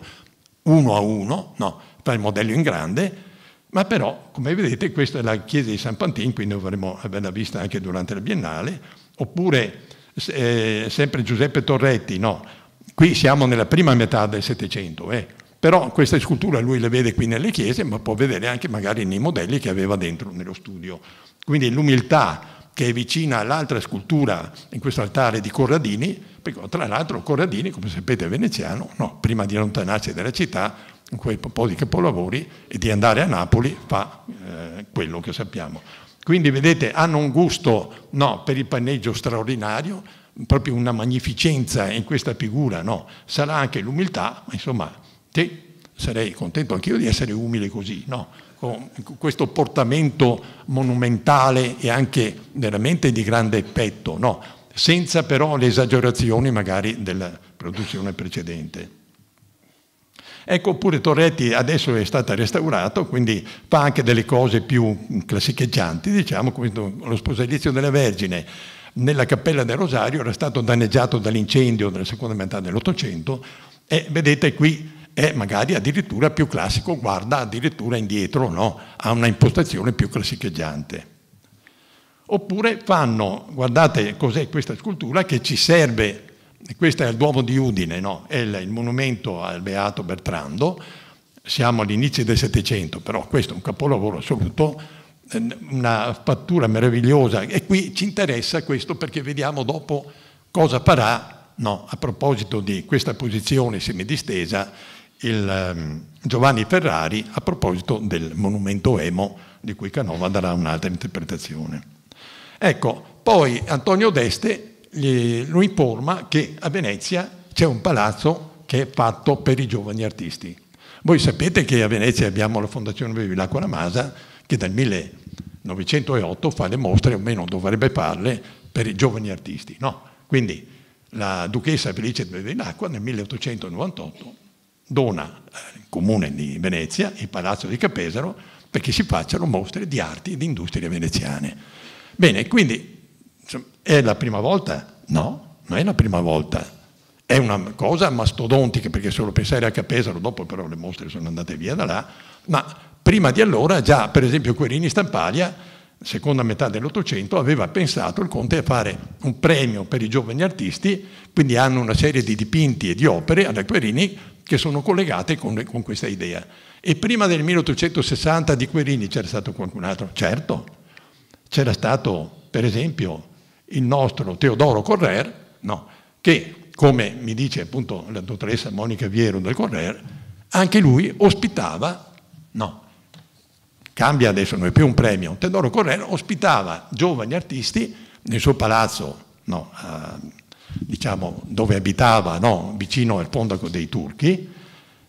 uno a uno, no, fa il modello in grande, ma però, come vedete, questa è la chiesa di San Pantin, quindi dovremo averla vista anche durante la Biennale, oppure eh, sempre Giuseppe Torretti, no, qui siamo nella prima metà del Settecento, eh, però queste sculture lui le vede qui nelle chiese, ma può vedere anche magari nei modelli che aveva dentro nello studio. Quindi l'umiltà che è vicina all'altra scultura in questo altare di Corradini, perché tra l'altro Corradini, come sapete, è veneziano, no, prima di allontanarsi dalla città, in quei pochi capolavori, e di andare a Napoli fa eh, quello che sappiamo. Quindi vedete, hanno un gusto no, per il panneggio straordinario, proprio una magnificenza in questa figura, no? sarà anche l'umiltà, ma insomma, sì, sarei contento anch'io di essere umile così, no? questo portamento monumentale e anche veramente di grande petto, no? senza però le esagerazioni magari della produzione precedente. Ecco pure Torretti adesso è stato restaurato, quindi fa anche delle cose più classicheggianti, diciamo, questo, lo sposalizio della Vergine nella Cappella del Rosario era stato danneggiato dall'incendio della seconda metà dell'Ottocento e vedete qui è magari addirittura più classico, guarda addirittura indietro, no? ha una impostazione più classicheggiante. Oppure fanno, guardate cos'è questa scultura che ci serve, questo è il Duomo di Udine, no? è il, monumento al Beato Bertrando, siamo all'inizio del Settecento, però questo è un capolavoro assoluto, ehm, una fattura meravigliosa e qui ci interessa questo perché vediamo dopo cosa farà no, a proposito di questa posizione semidistesa il ehm, Giovanni Ferrari a proposito del monumento Emo di cui Canova darà un'altra interpretazione. Ecco, poi Antonio D'Este lo informa che a Venezia c'è un palazzo che è fatto per i giovani artisti. Voi sapete che a Venezia abbiamo la Fondazione Bevilacqua Masa che dal 1908 fa le mostre, o meno dovrebbe farle, per i giovani artisti. No? Quindi la duchessa Felice Bevilacqua nel 1898 dona al eh, comune di Venezia il palazzo di Capesaro perché si facciano mostre di arti e di industrie veneziane. Bene, quindi è la prima volta? No, non è la prima volta. È una cosa mastodontica perché solo pensare a Capesaro, dopo però le mostre sono andate via da là, ma prima di allora già per esempio Querini Stampalia seconda metà dell'Ottocento, aveva pensato il Conte a fare un premio per i giovani artisti, quindi hanno una serie di dipinti e di opere alla Querini che sono collegate con, con questa idea. E prima del 1860 di Querini c'era stato qualcun altro? Certo, c'era stato per esempio il nostro Teodoro Correr, no, che come mi dice appunto la dottoressa Monica Viero del Correr, anche lui ospitava, no, cambia adesso, non è più un premio, Teodoro Correr ospitava giovani artisti nel suo palazzo no, a diciamo, dove abitava, no? vicino al fondaco dei turchi,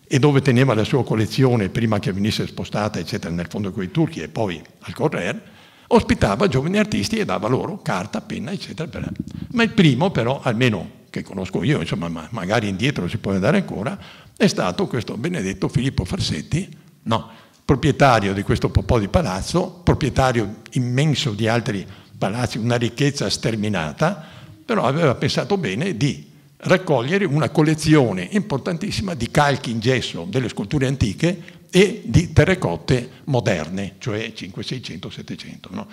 e dove teneva la sua collezione prima che venisse spostata, eccetera, nel fondaco dei turchi e poi al Correr, ospitava giovani artisti e dava loro carta, penna, eccetera. Per... Ma il primo però, almeno che conosco io, insomma, ma magari indietro si può andare ancora, è stato questo benedetto Filippo Farsetti, no, proprietario di questo popò di palazzo, proprietario immenso di altri palazzi, una ricchezza sterminata, però aveva pensato bene di raccogliere una collezione importantissima di calchi in gesso delle sculture antiche e di terrecotte moderne, cioè 5, 600, 700. No?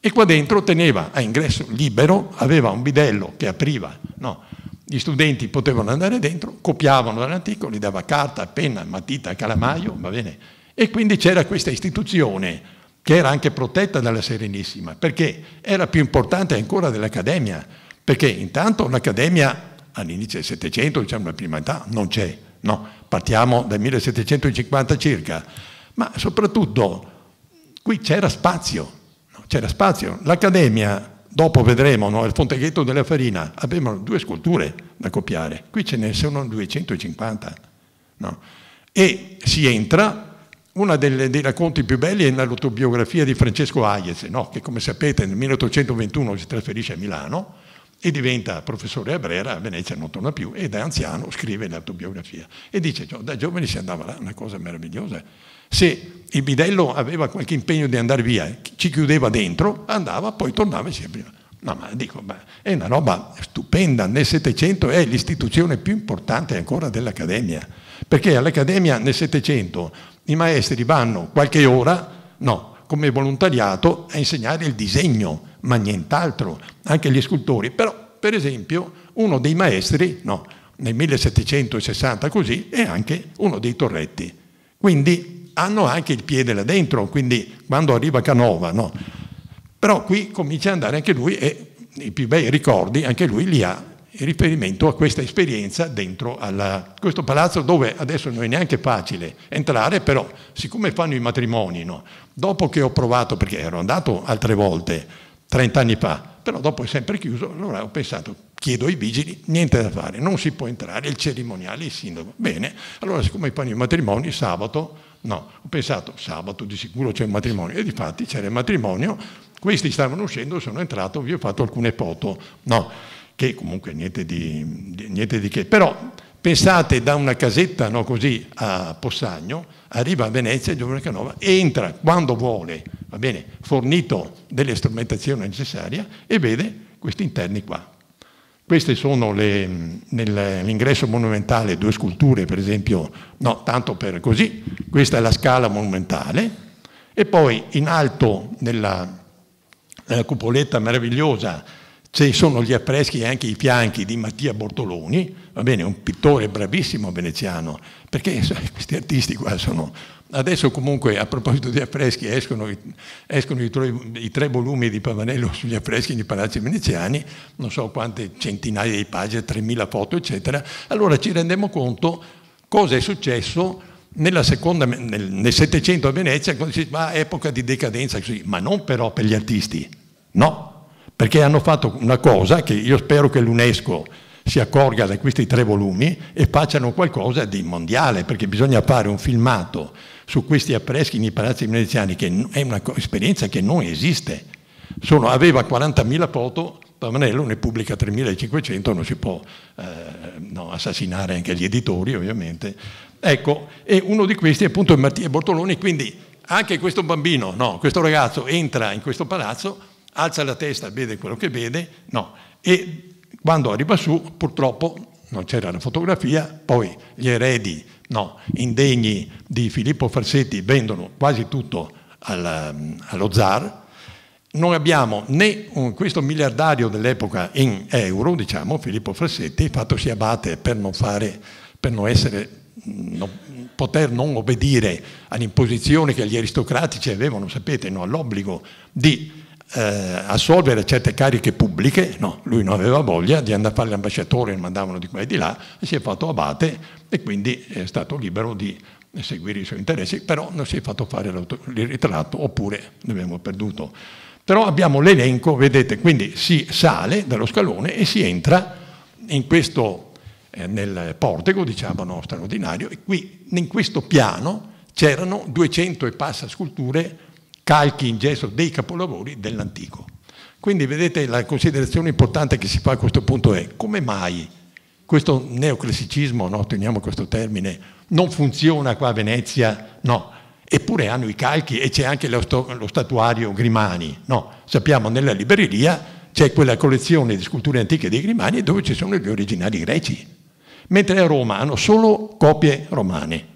E qua dentro teneva a ingresso libero, aveva un bidello che apriva, no? gli studenti potevano andare dentro, copiavano dall'antico, gli dava carta, penna, matita, calamaio, va bene? E quindi c'era questa istituzione che era anche protetta dalla Serenissima, perché era più importante ancora dell'Accademia, perché intanto l'Accademia all'inizio del Settecento, diciamo la prima età, non c'è. No, partiamo dal 1750 circa. Ma soprattutto qui c'era spazio, no? c'era spazio. L'Accademia, dopo vedremo, no? il Fonteghetto della Farina, avevano due sculture da copiare. Qui ce ne sono 250. No? E si entra uno dei racconti più belli è l'autobiografia di Francesco Hayez, no? che come sapete nel 1821 si trasferisce a Milano e diventa professore a Brera, a Venezia non torna più ed è anziano scrive l'autobiografia e dice cioè, da giovani si andava là, una cosa meravigliosa. Se il bidello aveva qualche impegno di andare via, ci chiudeva dentro, andava, poi tornava e si apriva. No, ma dico, ma è una roba stupenda, nel Settecento è l'istituzione più importante ancora dell'Accademia, perché all'Accademia nel Settecento i maestri vanno qualche ora, no, come volontariato a insegnare il disegno, ma nient'altro, anche gli scultori. Però, per esempio, uno dei maestri, no, nel 1760 così, è anche uno dei torretti. Quindi hanno anche il piede là dentro, quindi quando arriva Canova, no? Però qui comincia ad andare anche lui e i più bei ricordi anche lui li ha il riferimento a questa esperienza dentro alla, questo palazzo dove adesso non è neanche facile entrare, però siccome fanno i matrimoni, no? dopo che ho provato, perché ero andato altre volte, 30 anni fa, però dopo è sempre chiuso, allora ho pensato, chiedo ai vigili, niente da fare, non si può entrare, il cerimoniale, il sindaco, bene, allora siccome fanno i matrimoni, sabato, no, ho pensato, sabato di sicuro c'è un matrimonio, e di fatti c'era il matrimonio, questi stavano uscendo, sono entrato, vi ho fatto alcune foto, no che comunque niente di, di, niente di che. Però pensate da una casetta no, così a Possagno, arriva a Venezia Giovanni Canova, entra quando vuole, va bene, fornito delle strumentazioni necessarie e vede questi interni qua. Queste sono nell'ingresso monumentale due sculture, per esempio, no, tanto per così, questa è la scala monumentale, e poi in alto nella, nella eh, cupoletta meravigliosa ci sono gli affreschi e anche i fianchi di Mattia Bortoloni, va bene, un pittore bravissimo veneziano, perché *laughs* questi artisti qua sono... Adesso comunque a proposito di affreschi escono, escono i, tre, i, tre, volumi di Pavanello sugli affreschi di palazzi veneziani, non so quante centinaia di pagine, 3.000 foto eccetera, allora ci rendiamo conto cosa è successo seconda, nel, Settecento a Venezia, quando si dice ah, epoca di decadenza, così, ma non però per gli artisti, no, perché hanno fatto una cosa che io spero che l'UNESCO si accorga da questi tre volumi e facciano qualcosa di mondiale, perché bisogna fare un filmato su questi affreschi nei palazzi veneziani, che è un'esperienza che non esiste. Sono, aveva 40.000 foto, Pavanello ne pubblica 3.500, non si può eh, no, assassinare anche gli editori ovviamente. Ecco, e uno di questi è appunto Mattia Bortoloni, quindi anche questo bambino, no, questo ragazzo entra in questo palazzo alza la testa, vede quello che vede, no. E quando arriva su, purtroppo non c'era la fotografia, poi gli eredi no, indegni di Filippo Farsetti vendono quasi tutto al, allo zar, non abbiamo né un, questo miliardario dell'epoca in euro, diciamo, Filippo Farsetti, fattosi abate per non, fare, per non essere non, poter non obbedire all'imposizione che gli aristocratici avevano, sapete, no, all'obbligo di eh, assolvere certe cariche pubbliche, no, lui non aveva voglia di andare a fare l'ambasciatore, mandavano di qua e di là, e si è fatto abate e quindi è stato libero di seguire i suoi interessi, però non si è fatto fare il ritratto oppure ne abbiamo perduto. Però abbiamo l'elenco, vedete, quindi si sale dallo scalone e si entra in questo, eh, nel portico, diciamo, straordinario, e qui in questo piano c'erano 200 e passa sculture calchi in gesso dei capolavori dell'antico. Quindi vedete la considerazione importante che si fa a questo punto è come mai questo neoclassicismo, no, teniamo questo termine, non funziona qua a Venezia? No, eppure hanno i calchi e c'è anche lo, lo statuario Grimani. No, sappiamo nella libreria c'è quella collezione di sculture antiche dei Grimani dove ci sono gli originali greci, mentre a Roma hanno solo copie romane.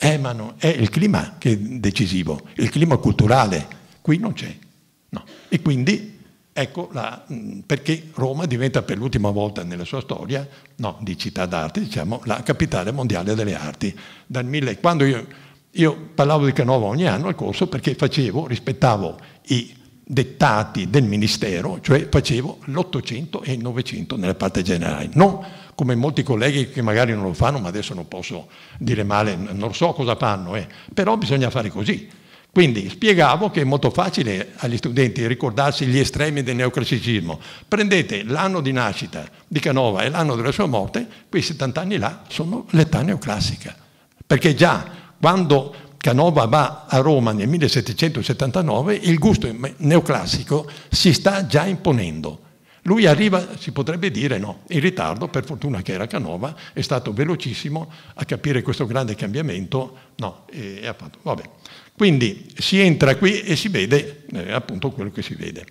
Emano, eh, è il clima che è decisivo, il clima culturale, qui non c'è. No. E quindi ecco la, perché Roma diventa per l'ultima volta nella sua storia, no, di città d'arte, diciamo, la capitale mondiale delle arti. Dal mille, quando io, io parlavo di Canova ogni anno al corso perché facevo, rispettavo i dettati del Ministero, cioè facevo l'Ottocento e il Novecento nella parte generale, non come molti colleghi che magari non lo fanno, ma adesso non posso dire male, non so cosa fanno, eh. però bisogna fare così. Quindi spiegavo che è molto facile agli studenti ricordarsi gli estremi del neoclassicismo. Prendete l'anno di nascita di Canova e l'anno della sua morte, quei 70 anni là sono l'età neoclassica. Perché già quando Canova va a Roma nel 1779, il gusto neoclassico si sta già imponendo. Lui arriva, si potrebbe dire no, in ritardo, per fortuna che era Canova, è stato velocissimo a capire questo grande cambiamento, no, e, e ha fatto, vabbè. Quindi si entra qui e si vede eh, appunto quello che si vede.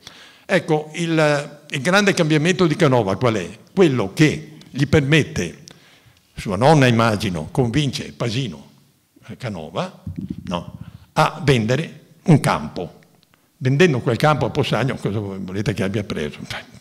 Ecco, il, il grande cambiamento di Canova qual è? Quello che gli permette, sua nonna immagino, convince Pasino eh, Canova no, a vendere un campo vendendo quel campo a Possagno cosa volete che abbia preso?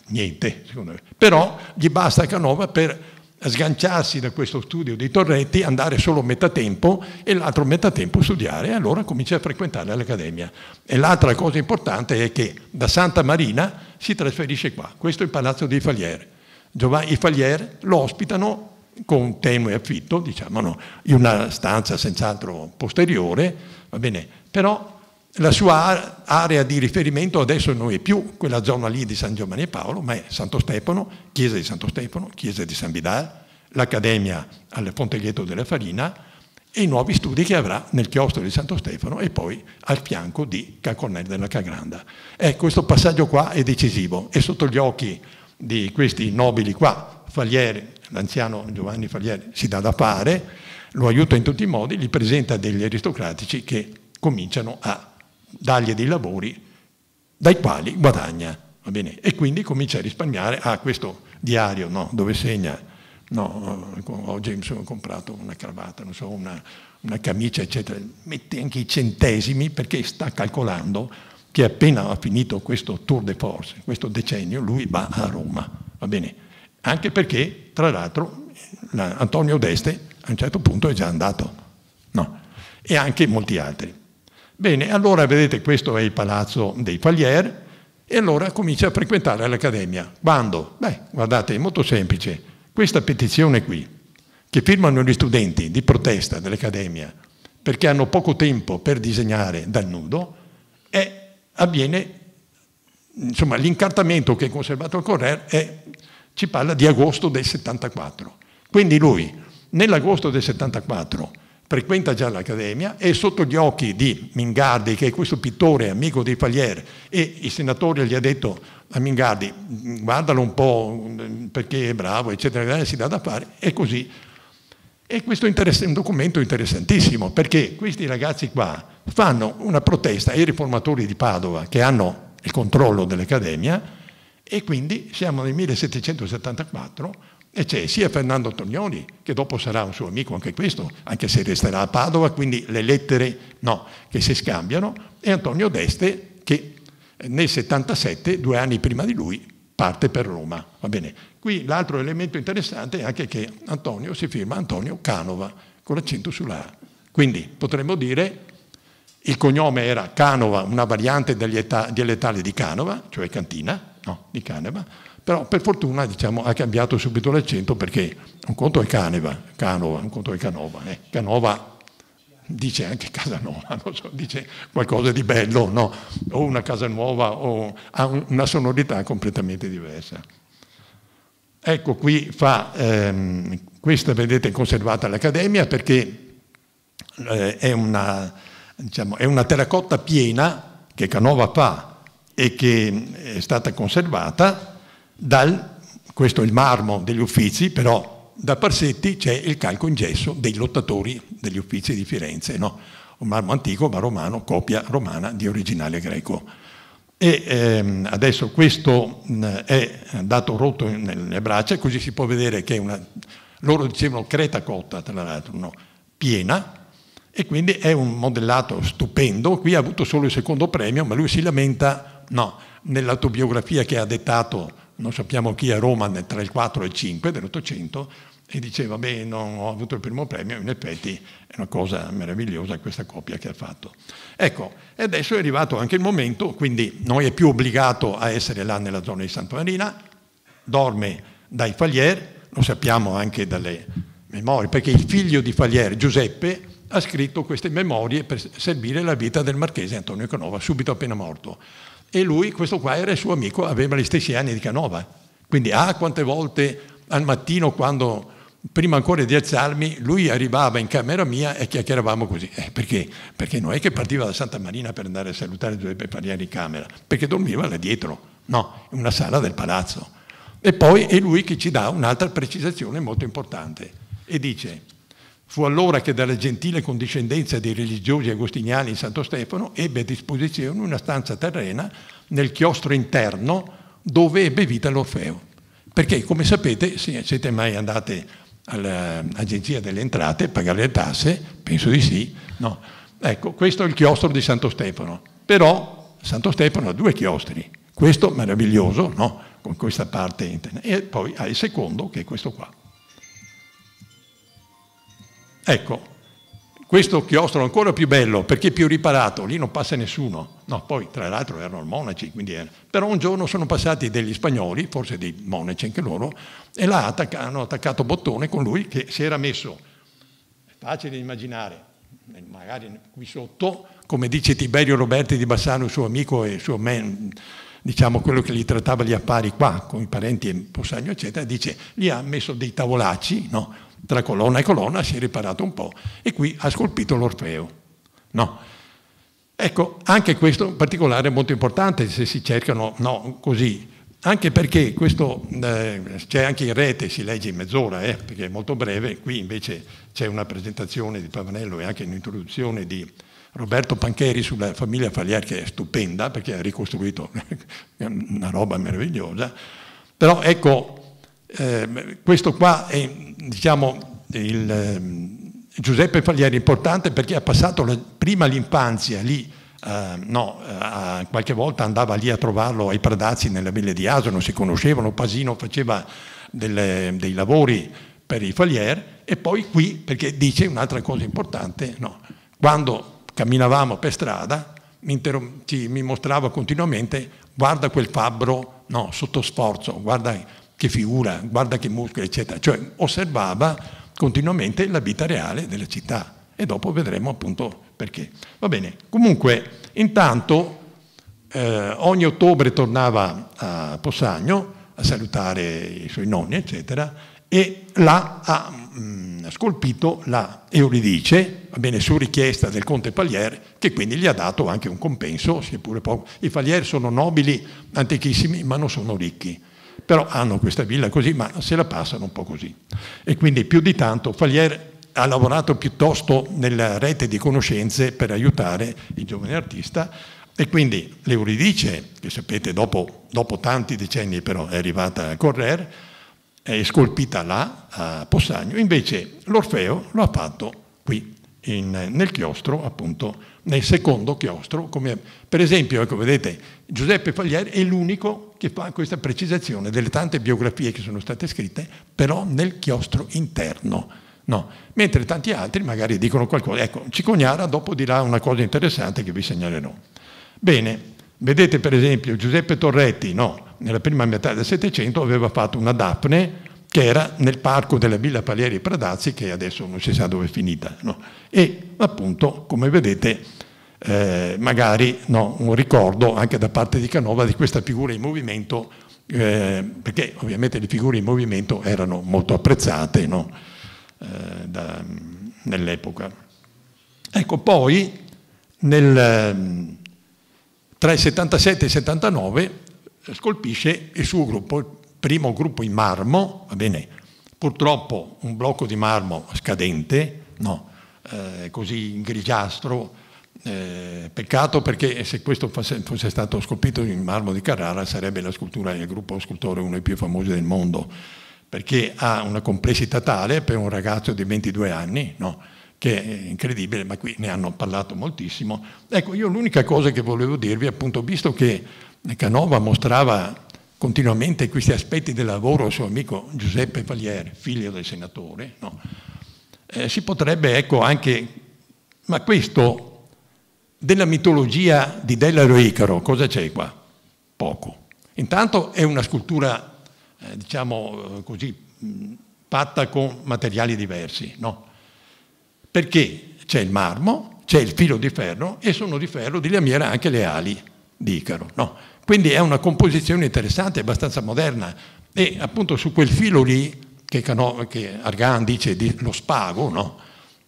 Niente, secondo me. Però gli basta Canova per sganciarsi da questo studio di Torretti, andare solo metà tempo e l'altro metà tempo studiare e allora comincia a frequentare l'accademia. E l'altra cosa importante è che da Santa Marina si trasferisce qua, questo è il palazzo dei Falier. Giovanni, I Falier lo ospitano con temo e affitto, diciamo, no, in una stanza senz'altro posteriore, va bene, però la sua area di riferimento adesso non è più quella zona lì di San Giovanni e Paolo, ma è Santo Stefano, chiesa di Santo Stefano, chiesa di San Vidal, l'accademia al Ponteghetto della Farina e i nuovi studi che avrà nel chiostro di Santo Stefano e poi al fianco di Cacornello della Cagranda. Eh, questo passaggio qua è decisivo, è sotto gli occhi di questi nobili qua, Falieri, l'anziano Giovanni Falieri si dà da fare, lo aiuta in tutti i modi, gli presenta degli aristocratici che cominciano a dagli dei lavori dai quali guadagna. E quindi comincia a risparmiare. Ah, questo diario no, dove segna, no, oggi mi sono comprato una cravatta, non so, una, una camicia, eccetera. Mette anche i centesimi perché sta calcolando che appena ha finito questo tour de force, questo decennio, lui va a Roma. Va bene? Anche perché, tra l'altro, Antonio Deste a un certo punto è già andato. No? E anche molti altri. Bene, allora vedete questo è il palazzo dei Palier e allora comincia a frequentare l'accademia. Quando? Beh, guardate, è molto semplice. Questa petizione qui, che firmano gli studenti di protesta dell'accademia perché hanno poco tempo per disegnare dal nudo, è, avviene, insomma, l'incartamento che è conservato al Correr è, ci parla di agosto del 74. Quindi lui, nell'agosto del 74, frequenta già l'Accademia, è sotto gli occhi di Mingardi, che è questo pittore amico di Falier, e il senatore gli ha detto a Mingardi guardalo un po' perché è bravo, eccetera, si dà da fare, e così. E questo è un documento interessantissimo, perché questi ragazzi qua fanno una protesta ai riformatori di Padova, che hanno il controllo dell'Accademia, e quindi siamo nel 1774, e c'è sia Fernando Antonioni, che dopo sarà un suo amico anche questo, anche se resterà a Padova, quindi le lettere no, che si scambiano, e Antonio d'Este che nel 77, due anni prima di lui, parte per Roma. Va bene. Qui l'altro elemento interessante è anche che Antonio si firma Antonio Canova, con l'accento sulla A. Quindi potremmo dire il cognome era Canova, una variante dialettale di Canova, cioè Cantina, no, di Canova, però per fortuna diciamo, ha cambiato subito l'accento perché un conto è Caneva, Canova, un conto è Canova. Eh. Canova dice anche Casanova, nuova, *laughs* so, dice qualcosa di bello, no? o una casa nuova, o ha una sonorità completamente diversa. Ecco qui fa, ehm, questa vedete è conservata all'Accademia perché eh, è, una, diciamo, è una terracotta piena che Canova fa e che eh, è stata conservata dal, questo è il marmo degli uffizi, però da Parsetti c'è il calco in gesso dei lottatori degli uffizi di Firenze, no? un marmo antico ma romano, copia romana di originale greco. E ehm, adesso questo mh, mm, è andato rotto nelle braccia, così si può vedere che è una, loro dicevano creta cotta, tra l'altro, no? piena, e quindi è un modellato stupendo, qui ha avuto solo il secondo premio, ma lui si lamenta, no, nell'autobiografia che ha dettato non sappiamo chi a Roma tra il 4 e il 5 dell'Ottocento e diceva, beh, non ho avuto il primo premio, in effetti è una cosa meravigliosa questa coppia che ha fatto. Ecco, e adesso è arrivato anche il momento, quindi non è più obbligato a essere là nella zona di Santa Marina, dorme dai Falier, lo sappiamo anche dalle memorie, perché il figlio di Falier, Giuseppe, ha scritto queste memorie per servire la vita del marchese Antonio Canova subito appena morto. E lui, questo qua, era il suo amico, aveva gli stessi anni di Canova. Quindi, ah, quante volte al mattino, quando, prima ancora di alzarmi, lui arrivava in camera mia e chiacchieravamo così. Eh, perché? Perché non è che partiva da Santa Marina per andare a salutare Giuseppe Pariani in camera, perché dormiva là dietro, no, in una sala del palazzo. E poi è lui che ci dà un'altra precisazione molto importante e dice Fu allora che dalla gentile condiscendenza dei religiosi agostiniani in Santo Stefano ebbe a disposizione una stanza terrena nel chiostro interno dove ebbe vita l'Orfeo. Perché, come sapete, se siete mai andate eh, all'Agenzia delle Entrate a pagare le tasse, penso di sì, no. Ecco, questo è il chiostro di Santo Stefano. Però Santo Stefano ha due chiostri. Questo meraviglioso, no? Con questa parte. interna. E poi ha il secondo, che è questo qua. Ecco, questo chiostro è ancora più bello perché più riparato, lì non passa nessuno. No, poi tra l'altro erano monaci, era... però un giorno sono passati degli spagnoli, forse dei monaci anche loro, e là attacca... hanno attaccato Bottone con lui che si era messo, è facile immaginare, magari qui sotto, come dice Tiberio Roberti di Bassano, suo amico e suo man, diciamo quello che gli trattava gli appari qua, con i parenti e Possagno eccetera, dice, lì ha messo dei tavolacci, no? tra colonna e colonna si è riparato un po' e qui ha scolpito l'Orfeo. No. Ecco, anche questo particolare è molto importante se si cercano, no, così, anche perché questo eh, c'è anche in rete, si legge in mezz'ora, eh, perché è molto breve, qui invece c'è una presentazione di Pavanello e anche un'introduzione di Roberto Pancheri sulla famiglia Faliar che è stupenda perché ha ricostruito *laughs* una roba meravigliosa, però ecco eh, questo qua è diciamo, il, ehm, Giuseppe Faglieri importante perché ha passato la, prima l'infanzia lì, eh, no, eh, qualche volta andava lì a trovarlo ai Predazzi nella Ville di Asano, si conoscevano, Pasino faceva delle, dei lavori per i Falier e poi qui perché dice un'altra cosa importante, no, quando camminavamo per strada mi, ci, mi mostrava continuamente guarda quel fabbro no, sotto sforzo, guarda che figura, guarda che muscoli, eccetera. Cioè osservava continuamente la vita reale della città e dopo vedremo appunto perché. Va bene, comunque intanto eh, ogni ottobre tornava a Possagno a salutare i suoi nonni, eccetera, e là ha mh, mm, scolpito la Euridice, va bene, su richiesta del conte Palier, che quindi gli ha dato anche un compenso, seppure poco. I Palier sono nobili antichissimi, ma non sono ricchi però hanno questa villa così, ma se la passano un po' così. E quindi più di tanto Falier ha lavorato piuttosto nella rete di conoscenze per aiutare il giovane artista e quindi l'Euridice, che sapete dopo, dopo tanti decenni però è arrivata a Correr, è scolpita là a Possagno, invece l'Orfeo lo ha fatto qui in, nel chiostro appunto nel secondo chiostro. Come, per esempio, ecco, vedete, Giuseppe Pagliari è l'unico che fa questa precisazione delle tante biografie che sono state scritte, però nel chiostro interno. No. Mentre tanti altri magari dicono qualcosa. Ecco, Cicognara dopo dirà una cosa interessante che vi segnalerò. Bene, vedete per esempio Giuseppe Torretti, no, nella prima metà del Settecento aveva fatto una Dapne che era nel parco della Villa Palieri Pradazzi, che adesso non si sa dove è finita. No? E appunto, come vedete, eh, magari no, un ricordo anche da parte di Canova di questa figura in movimento, eh, perché ovviamente le figure in movimento erano molto apprezzate no? eh, nell'epoca. Ecco, poi nel, ehm, tra il 77 e il 79 scolpisce il suo gruppo, primo gruppo in marmo, va bene, purtroppo un blocco di marmo scadente, no, eh, così grigiastro, eh, peccato perché se questo fosse stato scolpito in marmo di Carrara sarebbe la scultura del gruppo scultore uno dei più famosi del mondo, perché ha una complessità tale per un ragazzo di 22 anni, no? che è incredibile, ma qui ne hanno parlato moltissimo. Ecco, io l'unica cosa che volevo dirvi, appunto, visto che Canova mostrava continuamente questi aspetti del lavoro il suo amico Giuseppe Valier, figlio del senatore, no? eh, si potrebbe ecco anche, ma questo della mitologia di Dellaro Icaro, cosa c'è qua? Poco. Intanto è una scultura, eh, diciamo eh, così, fatta con materiali diversi, no? Perché c'è il marmo, c'è il filo di ferro e sono di ferro di lamiera anche le ali di Icaro, no? Quindi è una composizione interessante, abbastanza moderna e appunto su quel filo lì che, Cano, che Argan dice di, lo spago, no?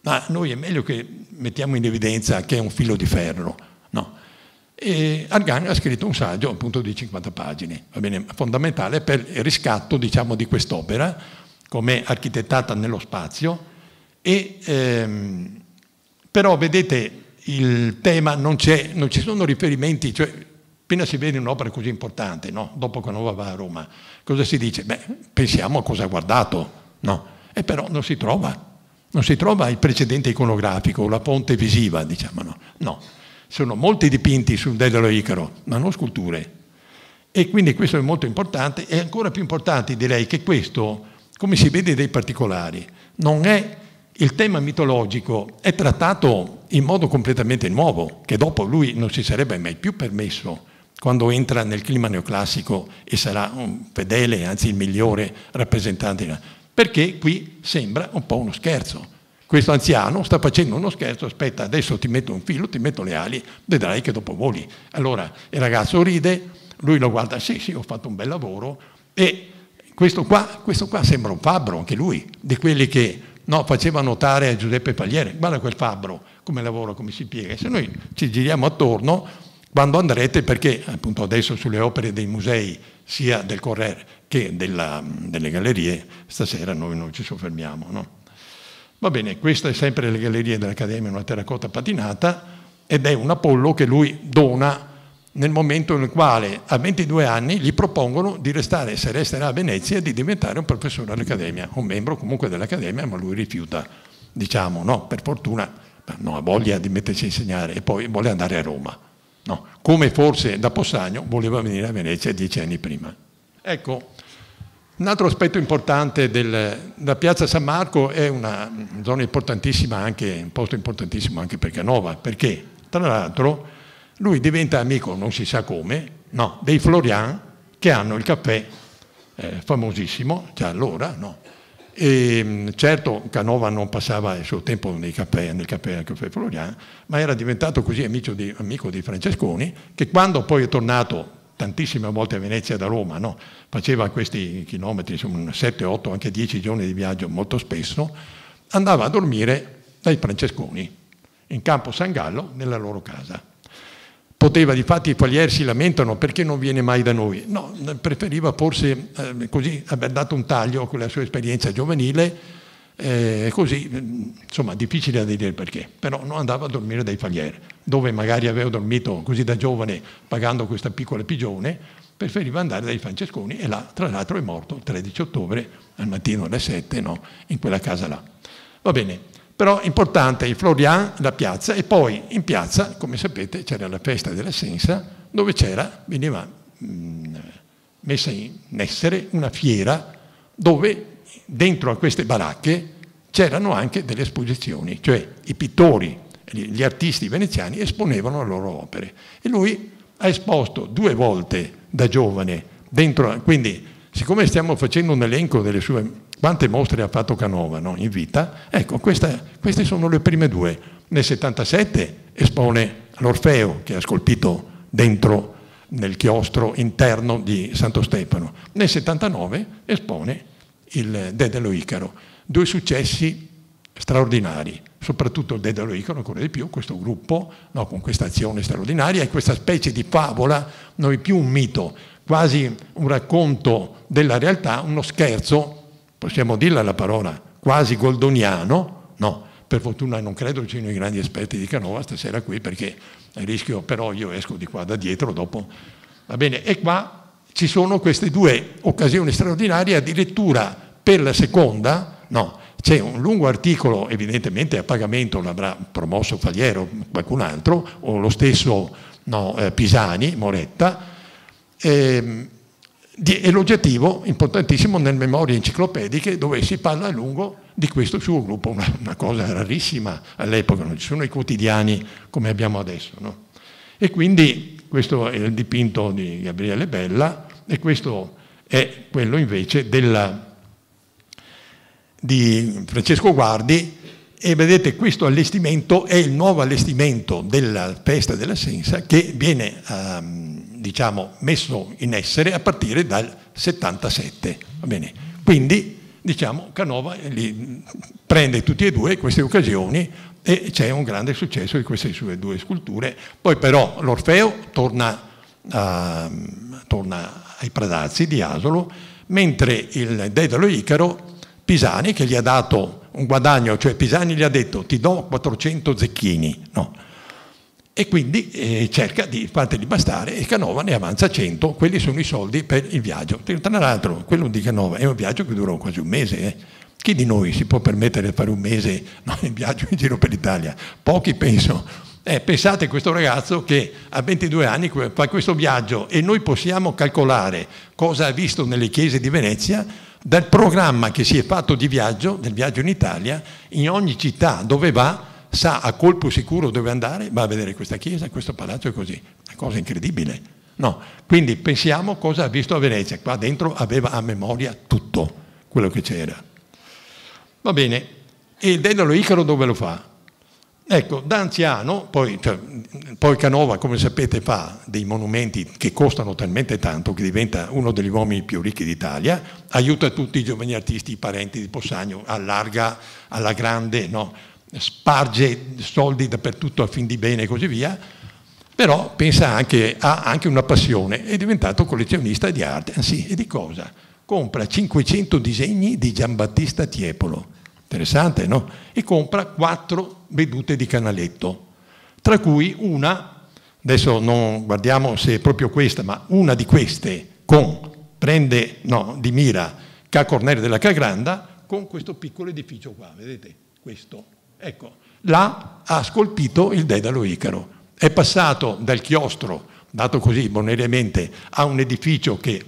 ma noi è meglio che mettiamo in evidenza che è un filo di ferro. No? E Argan ha scritto un saggio appunto di 50 pagine, bene, fondamentale per il riscatto diciamo, di quest'opera come architettata nello spazio, e, ehm, però vedete il tema non, non ci sono riferimenti, cioè Appena si vede un'opera così importante, no? dopo quando va a Roma, cosa si dice? Beh, pensiamo a cosa ha guardato, no? E però non si trova, non si trova il precedente iconografico, la fonte visiva, diciamo, no? no. Sono molti dipinti sul Dedalo Icaro, ma non sculture. E quindi questo è molto importante e ancora più importante direi che questo, come si vede dei particolari, non è il tema mitologico è trattato in modo completamente nuovo, che dopo lui non si sarebbe mai più permesso quando entra nel clima neoclassico e sarà un fedele, anzi il migliore rappresentante, perché qui sembra un po' uno scherzo. Questo anziano sta facendo uno scherzo, aspetta adesso ti metto un filo, ti metto le ali, vedrai che dopo voli. Allora il ragazzo ride, lui lo guarda, sì sì ho fatto un bel lavoro e questo qua, questo qua sembra un fabbro, anche lui, di quelli che no, faceva notare a Giuseppe Pagliere, guarda quel fabbro come lavora, come si piega. Se noi ci giriamo attorno quando andrete, perché appunto adesso sulle opere dei musei, sia del Correr che della, delle gallerie, stasera noi non ci soffermiamo. No? Va bene, questa è sempre le gallerie dell'Accademia, una terracotta patinata, ed è un Apollo che lui dona nel momento nel quale a 22 anni gli propongono di restare, se resterà a Venezia, di diventare un professore all'Accademia, un membro comunque dell'Accademia, ma lui rifiuta, diciamo, no, per fortuna, non ha voglia di mettersi a insegnare e poi vuole andare a Roma no? come forse da Possagno voleva venire a Venezia dieci anni prima. Ecco, un altro aspetto importante della piazza San Marco è una zona importantissima anche, un posto importantissimo anche per Canova, perché tra l'altro lui diventa amico, non si sa come, no, dei Florian che hanno il caffè eh, famosissimo, già allora, no, e ehm, certo Canova non passava il suo tempo nei caffè, nel caffè del caffè Florian, ma era diventato così amico di, amico di, Francesconi che quando poi è tornato tantissime volte a Venezia da Roma, no? faceva questi chilometri, 7, 8, anche 10 giorni di viaggio molto spesso, andava a dormire dai Francesconi in campo San Gallo nella loro casa. Poteva difatti i Fallier si lamentano perché non viene mai da noi. No, preferiva forse eh, così aver dato un taglio con la sua esperienza giovanile, eh, così mm, insomma difficile da dire perché, però non andava a dormire dai Fallier, dove magari aveva dormito così da giovane pagando questa piccola pigione, preferiva andare dai Francesconi e là tra l'altro è morto il 13 ottobre al mattino alle 7 no? in quella casa là. Va bene, però importante il Florian, la piazza, e poi in piazza, come sapete, c'era la festa dell'assenza dove c'era, veniva mm, messa in essere una fiera dove dentro a queste baracche c'erano anche delle esposizioni, cioè i pittori, gli artisti veneziani esponevano le loro opere. E lui ha esposto due volte da giovane, dentro, quindi siccome stiamo facendo un elenco delle sue quante mostre ha fatto Canova no? in vita? Ecco, questa, queste sono le prime due. Nel 77 espone l'Orfeo che ha scolpito dentro nel chiostro interno di Santo Stefano. Nel 79 espone il De Dedalo Icaro. Due successi straordinari, soprattutto il De Dedalo Icaro ancora di più, questo gruppo no, con questa azione straordinaria e questa specie di favola, non è più un mito, quasi un racconto della realtà, uno scherzo possiamo dirla la parola, quasi goldoniano, no, per fortuna non credo ci siano i grandi esperti di Canova stasera qui perché rischio, però io esco di qua da dietro dopo, va bene, e qua ci sono queste due occasioni straordinarie, addirittura per la seconda, no, c'è un lungo articolo, evidentemente a pagamento l'avrà promosso Fagliero, qualcun altro, o lo stesso no, eh, Pisani, Moretta, ehm, e l'oggettivo importantissimo nel memorie enciclopediche dove si parla a lungo di questo suo gruppo, una, una cosa rarissima all'epoca, non ci sono i quotidiani come abbiamo adesso. No? E quindi questo è il dipinto di Gabriele Bella e questo è quello invece della, di Francesco Guardi e vedete questo allestimento è il nuovo allestimento della festa della Sensa che viene um, diciamo, messo in essere a partire dal 77. Va bene. Quindi diciamo, Canova eh, prende tutti e due queste occasioni e c'è un grande successo di queste sue due sculture. Poi però l'Orfeo torna, uh, torna, ai Pradazzi di Asolo, mentre il Dedalo Icaro Pisani, che gli ha dato un guadagno, cioè Pisani gli ha detto ti do 400 zecchini, no, e quindi eh, cerca di farteli bastare e Canova ne avanza 100, quelli sono i soldi per il viaggio. Tra l'altro quello di Canova è un viaggio che durò quasi un mese. Eh. Chi di noi si può permettere di fare un mese *laughs* no, in viaggio in giro per l'Italia? Pochi penso. Eh, pensate a questo ragazzo che a 22 anni fa questo viaggio e noi possiamo calcolare cosa ha visto nelle chiese di Venezia dal programma che si è fatto di viaggio, del viaggio in Italia, in ogni città dove va sa a colpo sicuro dove andare, va a vedere questa chiesa, questo palazzo e così. Una cosa incredibile. No, quindi pensiamo cosa ha visto a Venezia. Qua dentro aveva a memoria tutto quello che c'era. Va bene, e il Dedalo Icaro dove lo fa? Ecco, da anziano, poi, cioè, poi, Canova, come sapete, fa dei monumenti che costano talmente tanto che diventa uno degli uomini più ricchi d'Italia, aiuta tutti i giovani artisti, i parenti di Possagno, allarga alla grande, no? sparge soldi dappertutto a fin di bene e così via, però pensa anche, ha anche una passione, è diventato collezionista di arte, anzi, e di cosa? Compra 500 disegni di Giambattista Tiepolo, interessante no? E compra quattro vedute di Canaletto, tra cui una, adesso non guardiamo se è proprio questa, ma una di queste con, prende no, di mira Ca Cornelio della Cagranda con questo piccolo edificio qua, vedete? Questo Ecco, là ha scolpito il Dedalo Icaro. È passato dal chiostro, dato così bonariamente, a un edificio che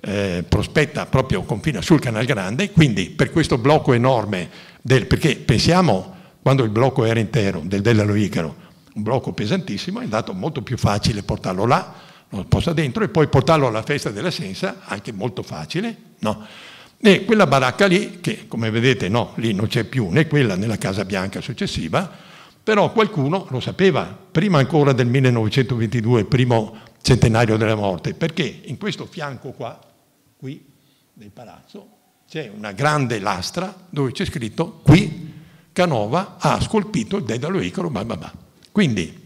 eh, prospetta proprio confina sul Canal Grande, quindi per questo blocco enorme, del, perché pensiamo quando il blocco era intero del Dedalo Icaro, un blocco pesantissimo, è andato molto più facile portarlo là, lo sposta dentro e poi portarlo alla festa della Sensa, anche molto facile, no? E quella baracca lì, che come vedete no, lì non c'è più né quella né la Casa Bianca successiva, però qualcuno lo sapeva prima ancora del 1922, primo centenario della morte, perché in questo fianco qua, qui del palazzo, c'è una grande lastra dove c'è scritto qui Canova ha scolpito il dedalo Icaro ma Quindi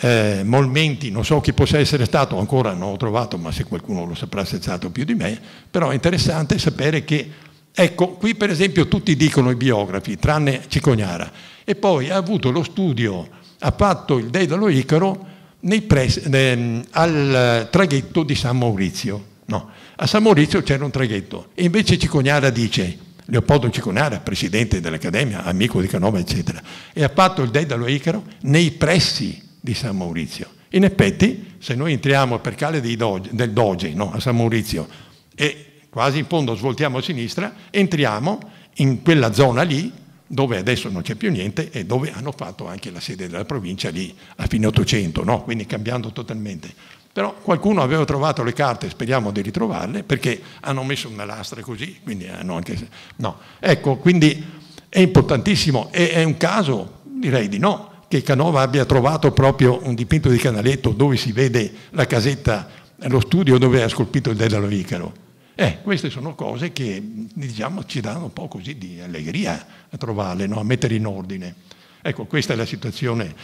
eh, Molmenti, non so chi possa essere stato, ancora non ho trovato, ma se qualcuno lo saprà se è stato più di me, però è interessante sapere che, ecco, qui per esempio tutti dicono i biografi, tranne Cicognara, e poi ha avuto lo studio, ha fatto il Daedalo Icaro ehm, al traghetto di San Maurizio. No, a San Maurizio c'era un traghetto e invece Cicognara dice Leopoldo Cicognara, presidente dell'Accademia, amico di Canova, eccetera, e ha fatto il Daedalo Icaro nei pressi di San Maurizio. In effetti, se noi entriamo a Percale Doge, del Doge, no, a San Maurizio, e quasi in fondo svoltiamo a sinistra, entriamo in quella zona lì dove adesso non c'è più niente e dove hanno fatto anche la sede della provincia lì a fine 800, no? quindi cambiando totalmente. Però qualcuno aveva trovato le carte, speriamo di ritrovarle, perché hanno messo una lastra così, quindi hanno anche... No, ecco, quindi è importantissimo, è, è un caso, direi di no, che Canova abbia trovato proprio un dipinto di Canaletto dove si vede la casetta, lo studio dove ha scolpito il Dedalo Vicaro. Eh, queste sono cose che diciamo, ci danno un po' così di allegria a trovarle, no? a mettere in ordine. Ecco, questa è la situazione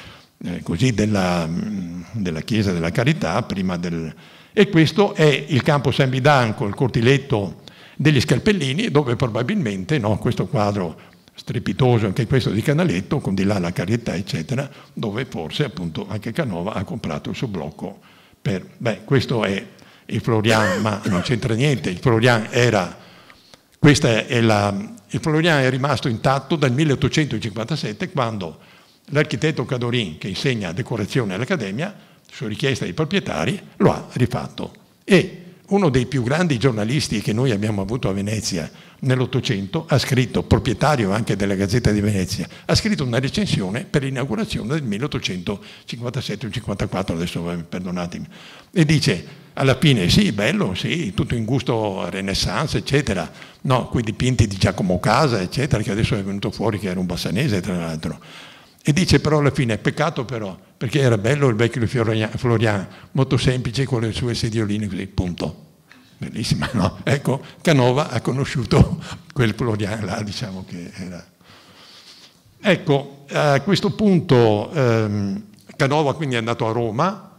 eh, così, della, mm, della, Chiesa della Carità prima del... E questo è il campo San Bidanco, il cortiletto degli Scalpellini, dove probabilmente no, questo quadro strepitoso anche questo di Canaletto, con di là la Carità, eccetera, dove forse appunto anche Canova ha comprato il suo blocco per... Beh, questo è il Florian, ma non c'entra niente, il Florian era... Questa è la, il Florian è rimasto intatto dal 1857 quando l'architetto Cadorin, che insegna decorazione all'Accademia, su richiesta dei proprietari, lo ha rifatto. E uno dei più grandi giornalisti che noi abbiamo avuto a Venezia nell'Ottocento, ha scritto, proprietario anche della Gazzetta di Venezia, ha scritto una recensione per l'inaugurazione del 1857 54, adesso eh, perdonatemi, e dice alla fine sì, bello, sì, tutto in gusto Renaissance, eccetera, no, quei dipinti di Giacomo Casa, eccetera, che adesso è venuto fuori che era un bassanese, tra l'altro. E dice però alla fine, peccato però, perché era bello il vecchio Florian, Florian molto semplice con le sue sedioline così, punto bellissima, no? Ecco, Canova ha conosciuto quel Florian là, diciamo che era... Ecco, a questo punto ehm, Canova quindi è andato a Roma,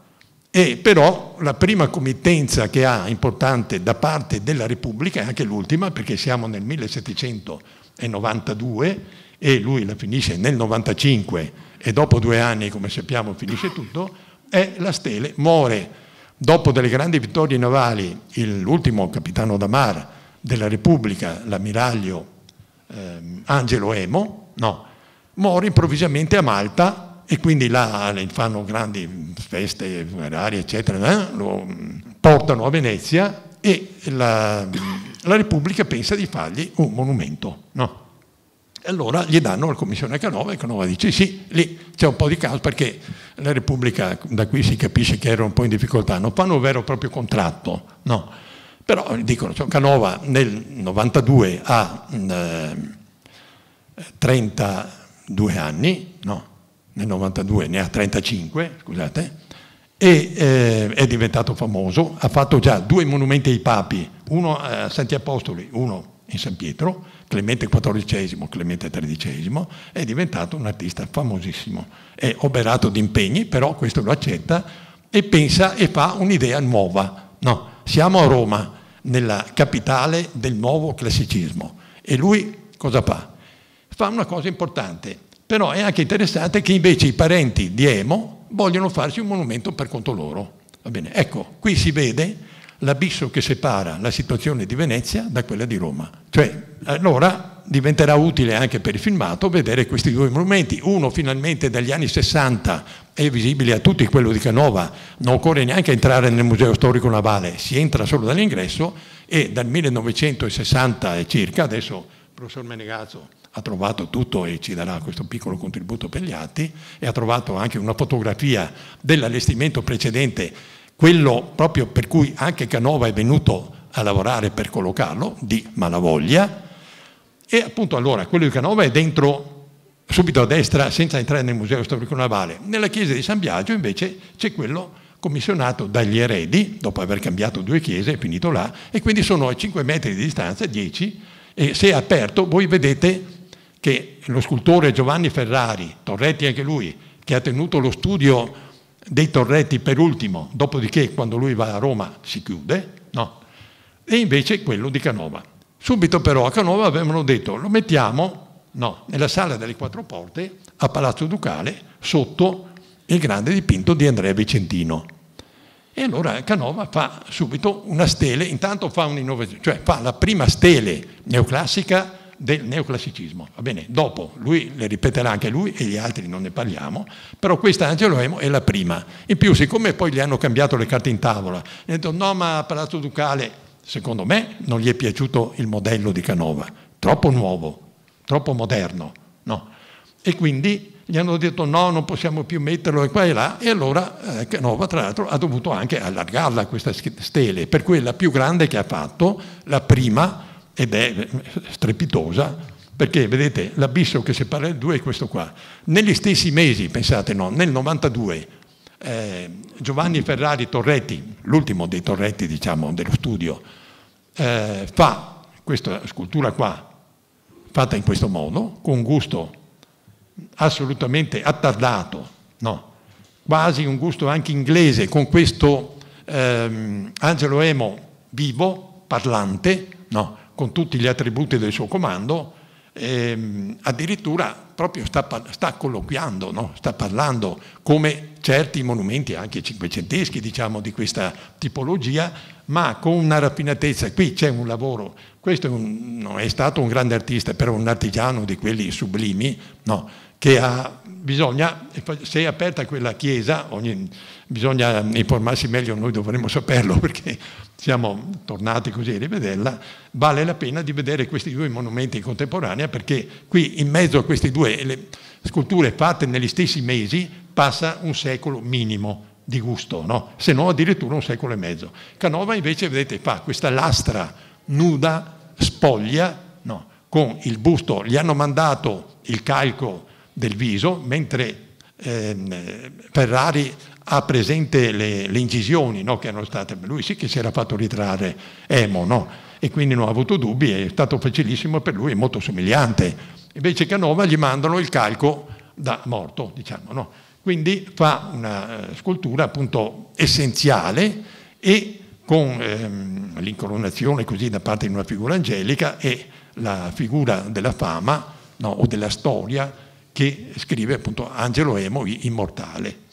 e però la prima committenza che ha importante da parte della Repubblica è anche l'ultima, perché siamo nel 1792 e lui la finisce nel 95 e dopo due anni, come sappiamo, finisce tutto, è la Stele muore Dopo delle grandi vittorie navali, l'ultimo capitano da d'amara della Repubblica, l'ammiraglio eh, Angelo Emo, no, muore improvvisamente a Malta e quindi là fanno grandi feste funerarie, eccetera, eh, lo mm, portano a Venezia e la, la Repubblica pensa di fargli un monumento. No? E allora gli danno la commissione Canova e Canova dice sì, lì c'è un po' di caso perché la Repubblica, da qui si capisce che era un po' in difficoltà, non fanno un vero e proprio contratto, no. Però dicono, cioè Canova nel 92 ha mm, eh, 32 anni, no, nel 92 ne ha 35, scusate, e eh, è diventato famoso, ha fatto già due monumenti ai papi, uno a Santi Apostoli, uno in San Pietro, Clemente XIV, Clemente XIII, è diventato un artista famosissimo. È oberato di impegni, però questo lo accetta e pensa e fa un'idea nuova. No, siamo a Roma, nella capitale del nuovo classicismo. E lui cosa fa? Fa una cosa importante, però è anche interessante che invece i parenti di Emo vogliono farci un monumento per conto loro. Ecco, qui si vede l'abisso che separa la situazione di Venezia da quella di Roma. Cioè, allora diventerà utile anche per il filmato vedere questi due monumenti, uno finalmente dagli anni 60 è visibile a tutti, quello di Canova, non occorre neanche entrare nel Museo Storico Navale, si entra solo dall'ingresso e dal 1960 circa, adesso il professor Menegazzo ha trovato tutto e ci darà questo piccolo contributo per gli atti e ha trovato anche una fotografia dell'allestimento precedente quello proprio per cui anche Canova è venuto a lavorare per collocarlo, di Malavoglia, e appunto allora quello di Canova è dentro, subito a destra, senza entrare nel Museo Storico Navale. Nella chiesa di San Biagio invece c'è quello commissionato dagli eredi, dopo aver cambiato due chiese, è finito là, e quindi sono a 5 metri di distanza, 10, e se è aperto voi vedete che lo scultore Giovanni Ferrari, Torretti anche lui, che ha tenuto lo studio dei torretti per ultimo, dopodiché quando lui va a Roma si chiude, no? e invece quello di Canova. Subito però a Canova avevano detto lo mettiamo no, nella sala delle quattro porte a Palazzo Ducale sotto il grande dipinto di Andrea Vicentino. E allora Canova fa subito una stele, intanto fa un'innovazione, cioè fa la prima stele neoclassica del neoclassicismo. Va bene, dopo lui le ripeterà anche lui e gli altri non ne parliamo, però questa Angelo Emo è la prima. In più, siccome poi gli hanno cambiato le carte in tavola, hanno detto no ma Palazzo Ducale, secondo me non gli è piaciuto il modello di Canova, troppo nuovo, troppo moderno, no? E quindi gli hanno detto no, non possiamo più metterlo qua e là, e allora eh, Canova tra l'altro ha dovuto anche allargarla questa stele, per cui è la più grande che ha fatto, la prima ed è strepitosa, perché vedete l'abisso che separa i due è questo qua. Negli stessi mesi, pensate no, nel 92 eh, Giovanni Ferrari Torretti, l'ultimo dei Torretti diciamo dello studio, eh, fa questa scultura qua, fatta in questo modo, con gusto assolutamente attardato, no? quasi un gusto anche inglese, con questo ehm, Angelo Emo vivo, parlante, no? con tutti gli attributi del suo comando, ehm, addirittura proprio sta, sta colloquiando, no? sta parlando come certi monumenti anche cinquecenteschi diciamo, di questa tipologia, ma con una raffinatezza. Qui c'è un lavoro, questo è un, non è stato un grande artista, però un artigiano di quelli sublimi, no? che ha, bisogna, se è aperta quella chiesa, ogni, bisogna informarsi meglio, noi dovremmo saperlo *laughs* perché siamo tornati così a rivederla, vale la pena di vedere questi due monumenti in contemporanea perché qui in mezzo a queste due sculture fatte negli stessi mesi passa un secolo minimo di gusto, no? se non addirittura un secolo e mezzo. Canova invece, vedete, fa questa lastra nuda, spoglia, no? con il busto, gli hanno mandato il calco del viso, mentre ehm, Ferrari ha presente le, le incisioni no, che erano state, lui sì che si era fatto ritrarre Emo, no? e quindi non ha avuto dubbi, è stato facilissimo per lui, è molto somigliante. Invece Canova gli mandano il calco da morto, diciamo, no? quindi fa una eh, scultura appunto essenziale e con ehm, l'incoronazione così da parte di una figura angelica e la figura della fama no, o della storia che scrive appunto Angelo Emo immortale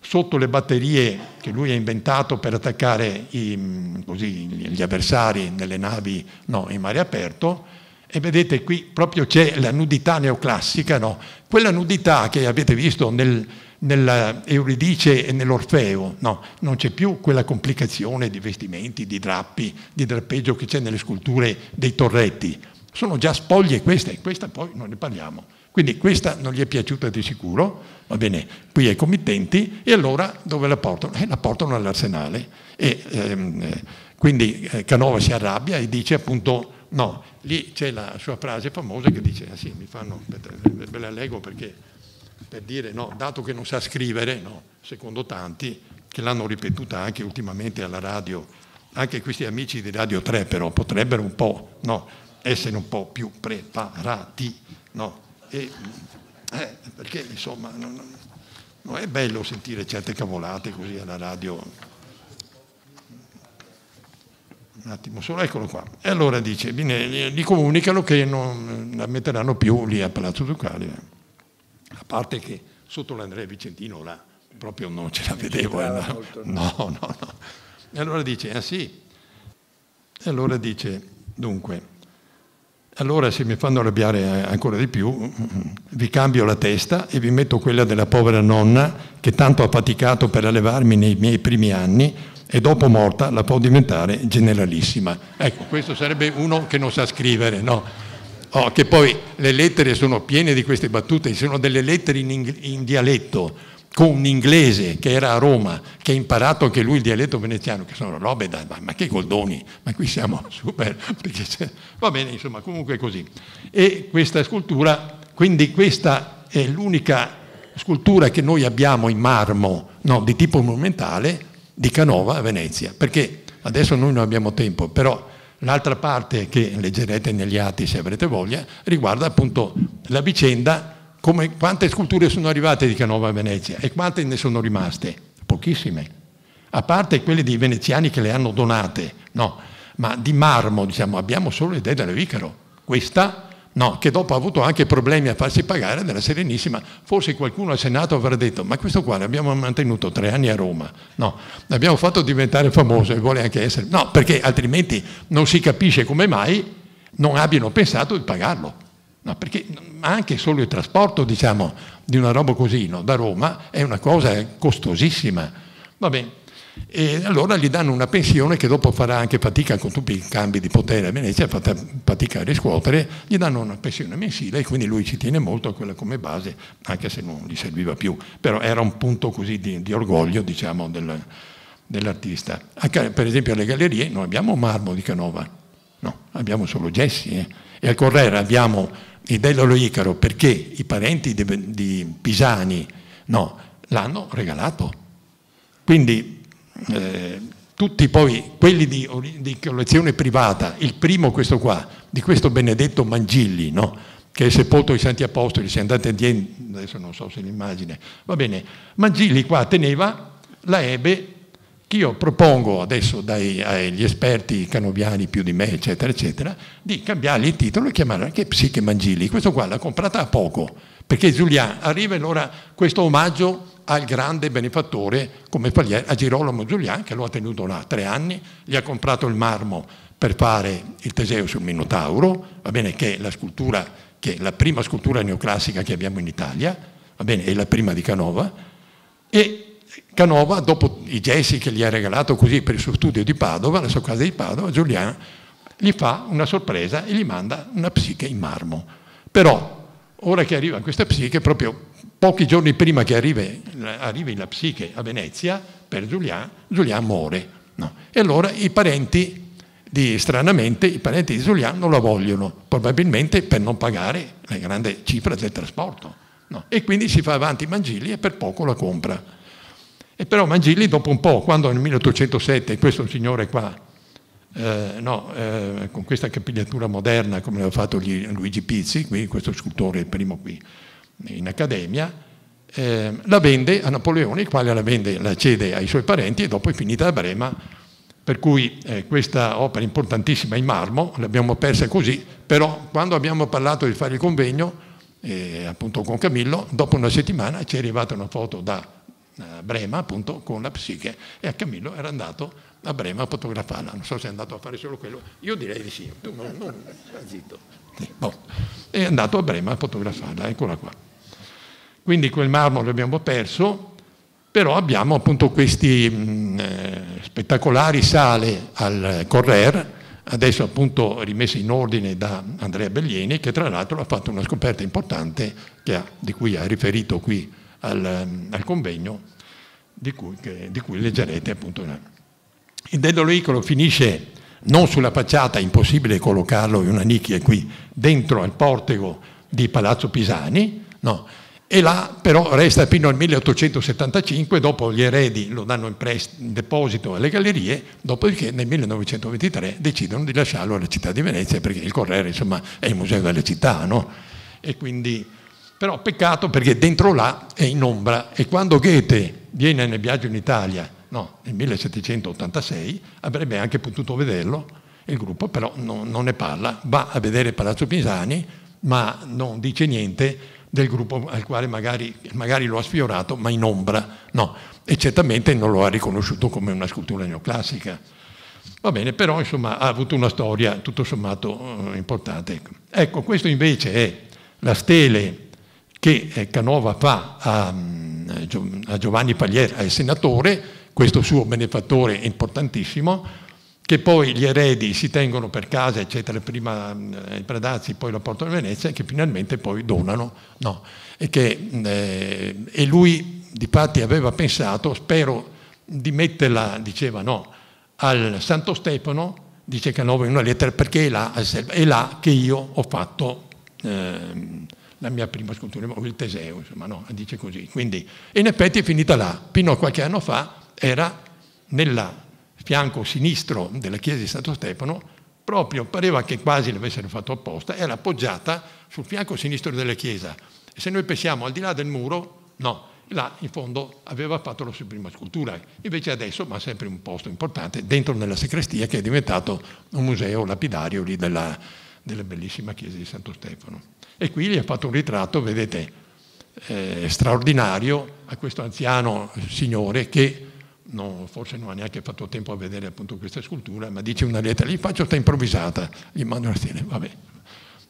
sotto le batterie che lui ha inventato per attaccare i, mm, così, gli avversari nelle navi no, in mare aperto, e vedete qui proprio c'è la nudità neoclassica, no? quella nudità che avete visto nel, nell'Euridice eh, e nell'Orfeo, no? non c'è più quella complicazione di vestimenti, di drappi, di drappeggio che c'è nelle sculture dei torretti, sono già spoglie queste, questa poi non ne parliamo. Quindi questa non gli è piaciuta di sicuro, va bene, qui ai committenti e allora dove la portano? Eh, la portano all'arsenale. E, ehm, eh, quindi eh, Canova si arrabbia e dice appunto no, lì c'è la sua frase famosa che dice, ah sì, mi fanno, eh, ve la leggo perché per dire no, dato che non sa scrivere, no, secondo tanti, che l'hanno ripetuta anche ultimamente alla radio, anche questi amici di Radio 3 però potrebbero un po' no, essere un po' più preparati no, e perché insomma non, non è bello sentire certe cavolate così alla radio. Un attimo solo, eccolo qua. E allora dice, bene, gli comunicano che non la metteranno più lì a Palazzo Ducale. A parte che sotto l'Andrea Vicentino là proprio non ce la vedevo. Eh, *laughs* no. no, no, no. E allora dice, ah sì. E allora dice, dunque, allora se mi fanno arrabbiare eh, ancora di più, vi cambio la testa e vi metto quella della povera nonna che tanto ha faticato per allevarmi nei miei primi anni e dopo morta la può diventare generalissima. Ecco, questo sarebbe uno che non sa scrivere, no? Oh, che poi le lettere sono piene di queste battute, sono delle lettere in, in dialetto con un inglese che era a Roma, che ha imparato anche lui il dialetto veneziano, che sono robe da... Ma, che goldoni, ma qui siamo *laughs* super... va bene, insomma, comunque è così. E questa scultura, quindi questa è l'unica scultura che noi abbiamo in marmo, no, di tipo monumentale, di Canova a Venezia, perché adesso noi non abbiamo tempo, però l'altra parte che leggerete negli atti se avrete voglia, riguarda appunto la vicenda come, quante sculture sono arrivate di Canova a Venezia e quante ne sono rimaste? Pochissime, a parte quelle dei veneziani che le hanno donate, no, ma di marmo diciamo, abbiamo solo le idee della Vicaro, questa no, che dopo ha avuto anche problemi a farsi pagare della Serenissima, forse qualcuno al Senato avrà detto ma questo qua l'abbiamo mantenuto tre anni a Roma, no, l'abbiamo fatto diventare famoso e vuole anche essere, no, perché altrimenti non si capisce come mai non abbiano pensato di pagarlo. No, perché anche solo il trasporto, diciamo, di una roba così no, da Roma è una cosa costosissima. Va bene. E allora gli danno una pensione che dopo farà anche fatica con tutti i cambi di potere a Venezia, farà fatica a riscuotere, gli danno una pensione mensile e quindi lui ci tiene molto a quella come base, anche se non gli serviva più, però era un punto così di, di orgoglio diciamo, del, dell'artista. Per esempio alle gallerie non abbiamo marmo di Canova, no, abbiamo solo gessi eh? e al Correra abbiamo il bello lo Icaro perché i parenti di, di Pisani no, l'hanno regalato. Quindi eh, tutti poi, quelli di, di, collezione privata, il primo questo qua, di questo benedetto Mangilli, no, che è sepolto ai Santi Apostoli, se andate indietro, adesso non so se l'immagine, va bene, Mangilli qua teneva la Ebe che Io propongo adesso dai, agli esperti canoviani più di me, eccetera, eccetera, di cambiargli il titolo e chiamarla anche Psiche Mangili. Questo qua l'ha comprata a poco, perché Giuliano arriva allora questo omaggio al grande benefattore come Palier, a Girolamo Giuliano, che lo ha tenuto là tre anni, gli ha comprato il marmo per fare il Teseo sul Minotauro, va bene che è la scultura, che è la prima scultura neoclassica che abbiamo in Italia, va bene, è la prima di Canova, e Canova, dopo i gesti che gli ha regalato così per il suo studio di Padova, la sua casa di Padova, Giuliano gli fa una sorpresa e gli manda una psiche in marmo. Però, ora che arriva questa psiche, proprio pochi giorni prima che arrivi, arrivi la psiche a Venezia, per Giuliano, Giuliano muore. No? E allora i parenti di, stranamente i parenti di Giuliano non la vogliono, probabilmente per non pagare la grande cifra del trasporto. No? E quindi si fa avanti Mangili e per poco la compra. E però Mangilli dopo un po', quando nel 1807 questo signore qua, eh, no, eh, con questa capigliatura moderna come aveva fatto Luigi Pizzi, qui, questo scultore, il primo qui in accademia, eh, la vende a Napoleone, il quale la, vende, la cede ai suoi parenti e dopo è finita a Brema per cui eh, questa opera importantissima in marmo l'abbiamo persa così, però quando abbiamo parlato di fare il convegno, eh, appunto con Camillo, dopo una settimana ci è arrivata una foto da Brema appunto con la psiche e a Camillo era andato a Brema a fotografarla, non so se è andato a fare solo quello, io direi di sì, tu non, non zitto. Bon. È andato a Brema a fotografarla, eccola qua. Quindi quel marmo l'abbiamo perso, però abbiamo appunto questi mm, eh, spettacolari sale al Correr, adesso appunto rimesse in ordine da Andrea Bellini, che tra l'altro ha fatto una scoperta importante ha, di cui ha riferito qui al, al convegno di cui, che, di cui, leggerete appunto. Il delloicolo finisce non sulla facciata, è impossibile collocarlo in una nicchia qui, dentro al portico di Palazzo Pisani, no, e là però resta fino al 1875, dopo gli eredi lo danno in, prest- in deposito alle gallerie, dopodiché nel 1923 decidono di lasciarlo alla città di Venezia perché il Correre insomma è il museo della città, no? E quindi però peccato perché dentro là è in ombra e quando Goethe viene nel viaggio in Italia no, nel 1786 avrebbe anche potuto vederlo, il gruppo però no, non ne parla, va a vedere Palazzo Pisani ma non dice niente del gruppo al quale magari, magari lo ha sfiorato ma in ombra, no, e certamente non lo ha riconosciuto come una scultura neoclassica. Va bene, però insomma ha avuto una storia tutto sommato eh, importante. Ecco. ecco, questo invece è la stele che eh, Canova fa a, mm, a Giovanni Paglier, al senatore, questo suo benefattore importantissimo, che poi gli eredi si tengono per casa, eccetera, prima mm, i Predazzi, poi la portano a Venezia, che finalmente poi donano. No. E, che, eh, e lui, di fatti, aveva pensato, spero di metterla, diceva no, al Santo Stefano, dice Canova in una lettera, perché è là, è là che io ho fatto... Eh, la mia prima scultura, il Teseo, insomma, no, dice così. Quindi, in effetti è finita là. Pino qualche anno fa era nel fianco sinistro della chiesa di Santo Stefano, proprio pareva che quasi l'avessero fatto apposta, era appoggiata sul fianco sinistro della chiesa. E se noi pensiamo al di là del muro, no, là in fondo aveva fatto la sua prima scultura, invece adesso ma sempre un posto importante dentro nella sacrestia che è diventato un museo lapidario lì della, della bellissima chiesa di Santo Stefano. E qui gli ha fatto un ritratto, vedete, eh, straordinario a questo anziano signore che non, forse non ha neanche fatto tempo a vedere appunto questa scultura, ma dice una lettera, gli faccio questa improvvisata, gli mando una stella, vabbè.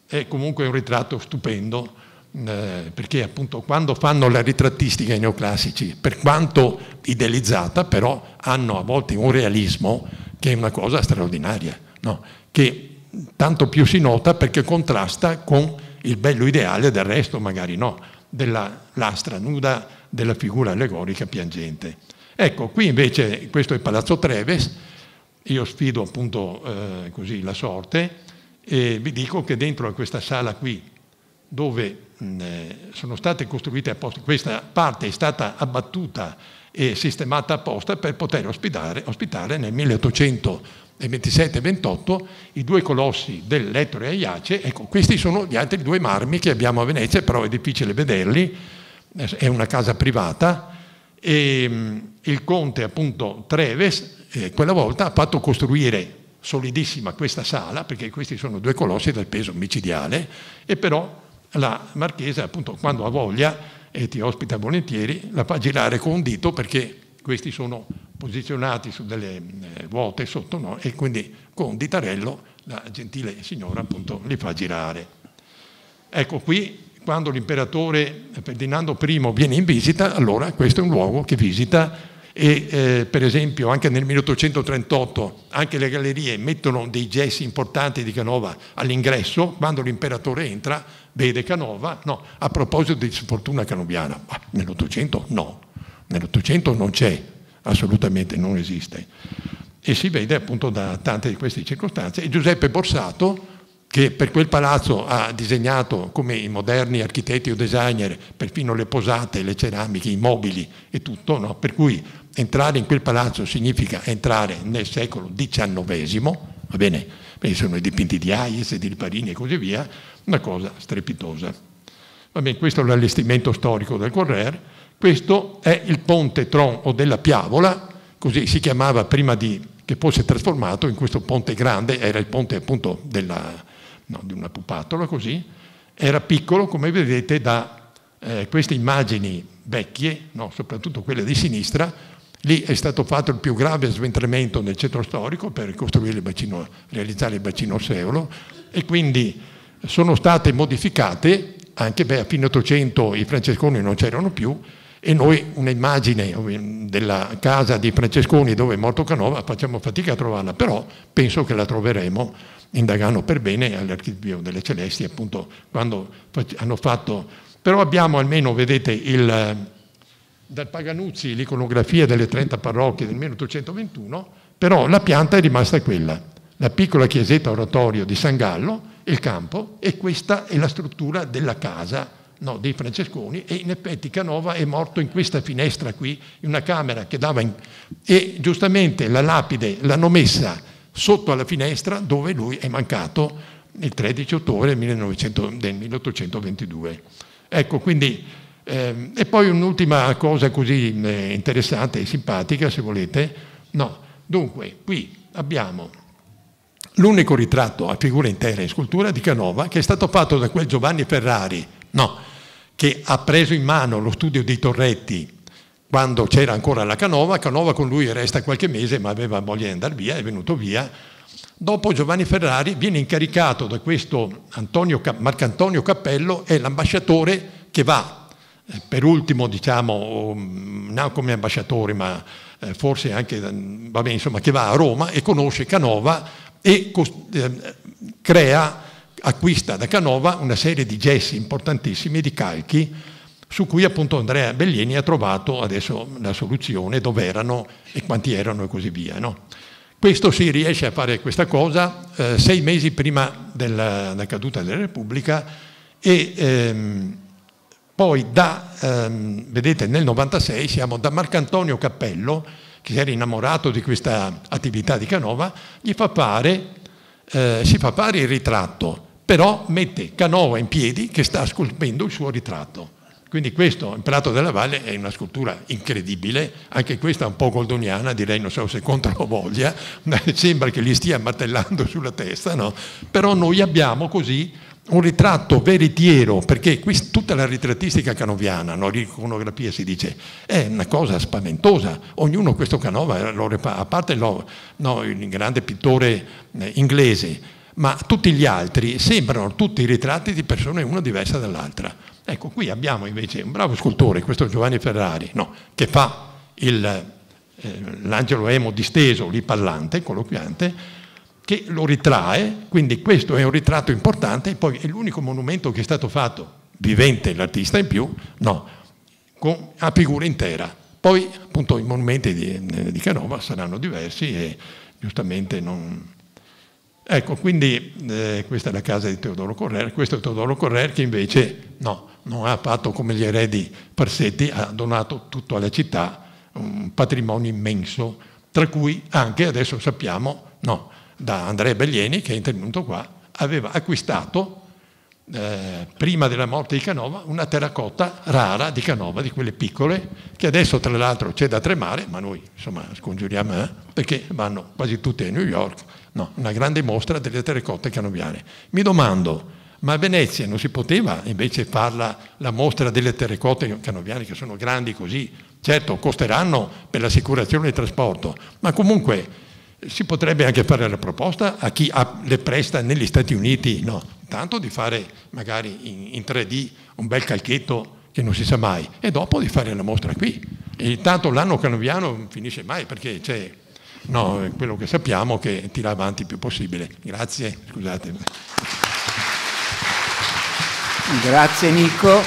È comunque un ritratto stupendo, eh, perché appunto quando fanno la ritrattistica i neoclassici, per quanto idealizzata, però hanno a volte un realismo che è una cosa straordinaria, no? che tanto più si nota perché contrasta con il bello ideale, del resto magari no, della lastra nuda della figura allegorica piangente. Ecco, qui invece questo è Palazzo Treves, io sfido appunto eh, così la sorte e vi dico che dentro a questa sala qui, dove mh, eh, sono state costruite apposta, questa parte è stata abbattuta e sistemata apposta per poter ospitare, ospitare nel 1800 nel 27 e 28, i due colossi dell'Ettore e Aiace, ecco, questi sono gli altri due marmi che abbiamo a Venezia, però è difficile vederli, è una casa privata, e mm, il conte appunto Treves eh, quella volta ha fatto costruire solidissima questa sala, perché questi sono due colossi dal peso micidiale, e però la marchesa appunto quando ha voglia e ti ospita volentieri, la fa girare con un dito perché questi sono posizionati su delle ruote eh, sotto noi e quindi con Ditarello la gentile signora appunto li fa girare. Ecco qui quando l'imperatore Ferdinando I viene in visita, allora questo è un luogo che visita e eh, per esempio anche nel 1838 anche le gallerie mettono dei gessi importanti di Canova all'ingresso, quando l'imperatore entra vede Canova, no, a proposito di sfortuna canoviana, nell'Ottocento no, nell'Ottocento non c'è assolutamente non esiste. E si vede appunto da tante di queste circostanze. E Giuseppe Borsato, che per quel palazzo ha disegnato come i moderni architetti o designer perfino le posate, le ceramiche, i mobili e tutto, no? per cui entrare in quel palazzo significa entrare nel secolo XIX, va bene? Perché sono i dipinti di Hayes, di Riparini e così via, una cosa strepitosa. Va bene, questo è l'allestimento storico del Correr questo è il ponte Tron o della Piavola, così si chiamava prima di, che fosse trasformato in questo ponte grande, era il ponte appunto della, no, di una pupatola così, era piccolo come vedete da eh, queste immagini vecchie, no, soprattutto quelle di sinistra, lì è stato fatto il più grave sventramento nel centro storico per il bacino, realizzare il bacino Seolo e quindi sono state modificate, anche beh, a fine 800 i francesconi non c'erano più, e noi un'immagine eh, della casa di Francesconi dove è morto Canova facciamo fatica a trovarla, però penso che la troveremo indagando per bene all'archivio delle Celesti, appunto, quando hanno fatto... Però abbiamo almeno, vedete, il, eh, dal Paganuzzi l'iconografia delle 30 parrocchie del 1821, però la pianta è rimasta quella, la piccola chiesetta oratorio di San Gallo, il campo, e questa è la struttura della casa no, dei Francesconi e in effetti Canova è morto in questa finestra qui, in una camera che dava in... e giustamente la lapide l'hanno messa sotto alla finestra dove lui è mancato il 13 ottobre del 1822. Ecco, quindi, ehm, e poi un'ultima cosa così eh, interessante e simpatica, se volete. No, dunque, qui abbiamo l'unico ritratto a figura intera in scultura di Canova che è stato fatto da quel Giovanni Ferrari, no, che ha preso in mano lo studio di Torretti quando c'era ancora la Canova, Canova con lui resta qualche mese ma aveva voglia di andare via, è venuto via. Dopo Giovanni Ferrari viene incaricato da questo Antonio, Marcantonio Cappello, è l'ambasciatore che va, eh, per ultimo diciamo, mm, non come ambasciatore ma eh, forse anche, mm, va bene, insomma, che va a Roma e conosce Canova e eh, crea acquista da Canova una serie di gessi importantissimi, di calchi, su cui appunto Andrea Bellini ha trovato adesso la soluzione, dove erano e quanti erano e così via. No? Questo si riesce a fare questa cosa eh, sei mesi prima della, della, caduta della Repubblica e ehm, poi da, ehm, vedete, nel 96 siamo da Marcantonio Cappello, che si era innamorato di questa attività di Canova, gli fa fare, eh, si fa fare il ritratto però mette Canova in piedi che sta scolpendo il suo ritratto. Quindi questo, il della Valle, è una scultura incredibile, anche questa un po' goldoniana, direi, non so se contro la voglia, *laughs* eh, sembra che gli stia martellando sulla testa, no? però noi abbiamo così un ritratto veritiero, perché qui, tutta la ritrattistica canoviana, no, l'iconografia si dice, è una cosa spaventosa. Ognuno questo Canova, a parte no, il grande pittore eh, inglese, ma tutti gli altri sembrano tutti ritratti di persone una diversa dall'altra. Ecco, qui abbiamo invece un bravo scultore, questo Giovanni Ferrari, no, che fa il, eh, l'angelo emo disteso, lì pallante, colloquiante, che lo ritrae, quindi questo è un ritratto importante, e poi è l'unico monumento che è stato fatto, vivente l'artista in più, no, con, a figura intera. Poi appunto i monumenti di, di Canova saranno diversi e giustamente non Ecco, quindi eh, questa è la casa di Teodoro Correr, questo è Teodoro Correr che invece no, non ha fatto come gli eredi Parsetti, ha donato tutto alla città, un patrimonio immenso, tra cui anche, adesso sappiamo, no, da Andrea Bellieni che è intervenuto qua, aveva acquistato eh, prima della morte di Canova, una terracotta rara di Canova, di quelle piccole, che adesso tra l'altro c'è da tremare, ma noi insomma scongiuriamo eh, perché vanno quasi tutte a New York, no, una grande mostra delle terracotte canoviane. Mi domando, ma a Venezia non si poteva invece farla la mostra delle terracotte canoviane che sono grandi così? Certo, costeranno per l'assicurazione e il trasporto, ma comunque si potrebbe anche fare la proposta a chi ha, le presta negli Stati Uniti, no? Tanto di fare magari in, in 3D un bel calchetto che non si sa mai, e dopo di fare la mostra qui. E intanto l'anno canoviano non finisce mai perché c'è no, quello che sappiamo che tira avanti il più possibile. Grazie, scusate. Grazie Nico.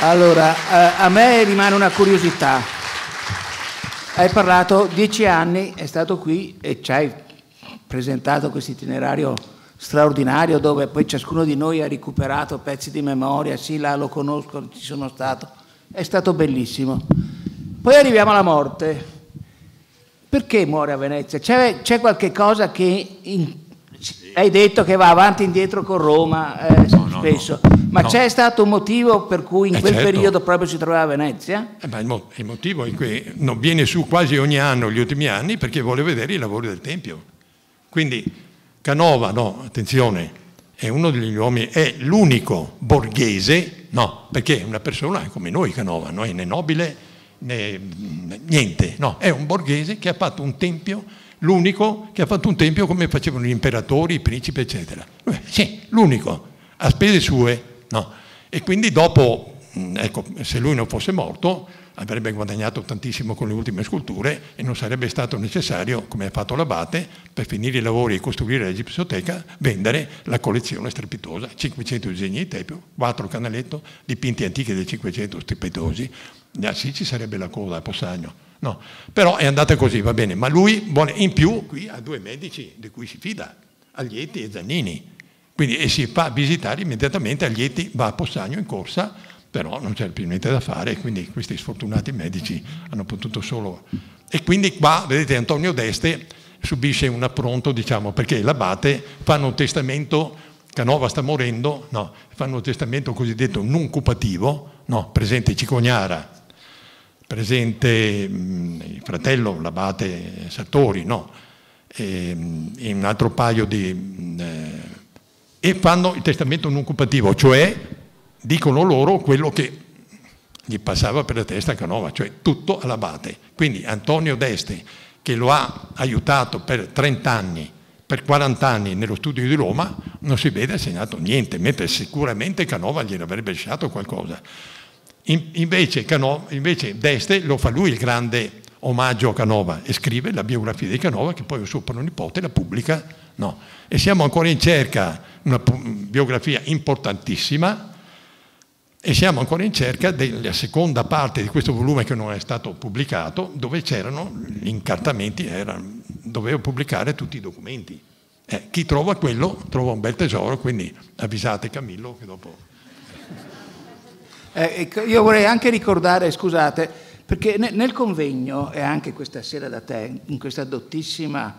Allora, eh, a me rimane una curiosità hai parlato dieci anni, è stato qui e ci hai presentato questo itinerario straordinario dove poi ciascuno di noi ha recuperato pezzi di memoria, sì là lo conosco, ci sono stato, è stato bellissimo. Poi arriviamo alla morte. Perché muore a Venezia? C'è, c'è qualche cosa che in, hai detto che va avanti e indietro con Roma eh, no, spesso. No, no. Ma no. c'è stato un motivo per cui in eh quel certo. periodo proprio si trovava a Venezia? Eh, ma il, mo- il motivo è che non viene su quasi ogni anno, gli ultimi anni, perché vuole vedere i lavori del Tempio. Quindi Canova, no, attenzione, è uno degli uomini, è l'unico borghese, no, perché è una persona come noi Canova, non è né nobile né niente, no, è un borghese che ha fatto un tempio, l'unico che ha fatto un tempio come facevano gli imperatori, i principi, eccetera. Eh, sì, l'unico, a spese sue, No? E quindi dopo, mm, ecco, se lui non fosse morto, avrebbe guadagnato tantissimo con le ultime sculture e non sarebbe stato necessario, come ha fatto l'abate, per finire i lavori e costruire la gipsoteca, vendere la collezione strepitosa, 500 disegni di Tepio, 4 canaletto, dipinti antichi del 500 strepitosi. Ah, sì, ci sarebbe la coda a Possagno. No, però è andata così, va bene, ma lui vuole in più, qui ha due medici di cui si fida, Aglietti e Zannini quindi e si fa visitare immediatamente a va a Possagno in corsa, però non c'è più niente da fare, quindi questi sfortunati medici hanno potuto solo... E quindi qua, vedete, Antonio d'Este subisce un appronto, diciamo, perché l'abate fanno un testamento, Canova sta morendo, no, fanno un testamento cosiddetto non cupativo, no, presente Cicognara, presente mh, mm, il fratello, l'abate Sartori, no, e, e mm, un altro paio di... Mh, mm, eh, e fanno il testamento non occupativo, cioè dicono loro quello che gli passava per la testa a Canova, cioè tutto all'abate. Quindi Antonio d'Este, che lo ha aiutato per 30 anni, per 40 anni nello studio di Roma, non si vede assegnato niente, mentre sicuramente Canova gliel'avrebbe lasciato qualcosa. In, invece, Canova, invece d'Este lo fa lui il grande omaggio a Canova e scrive la biografia di Canova che poi il suo pronipote la pubblica No. E siamo ancora in cerca, una biografia importantissima, e siamo ancora in cerca della seconda parte di questo volume che non è stato pubblicato, dove c'erano gli incartamenti, era, dovevo pubblicare tutti i documenti. Eh, chi trova quello trova un bel tesoro, quindi avvisate Camillo che dopo... *laughs* Eh, ecco, io vorrei anche ricordare, scusate, perché nel convegno, e anche questa sera da te, in questa dottissima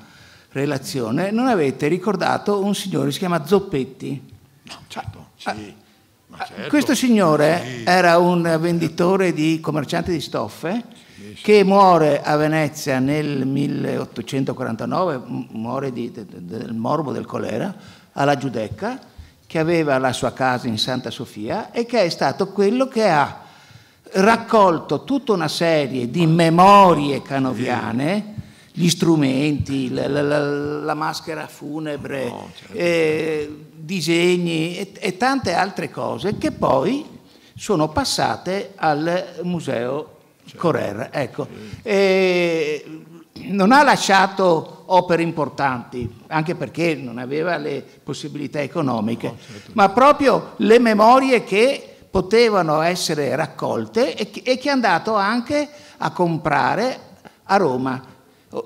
relazione, non avete ricordato un signore che si chiama Zoppetti. No, certo, sì. ah, certo. Questo signore sì. era un venditore di commerciante di stoffe sì, che muore a Venezia nel 1849, muore di, del morbo del colera, alla Giudecca, che aveva la sua casa in Santa Sofia e che è stato quello che ha raccolto tutta una serie di memorie canoviane gli strumenti, la, la, la maschera funebre, no, oh, certo. eh, certo. disegni e, e, tante altre cose che poi sono passate al museo certo. Correr. Ecco. E, non ha lasciato opere importanti, anche perché non aveva le possibilità economiche, no, oh, certo. ma proprio le memorie che potevano essere raccolte e che è andato anche a comprare a Roma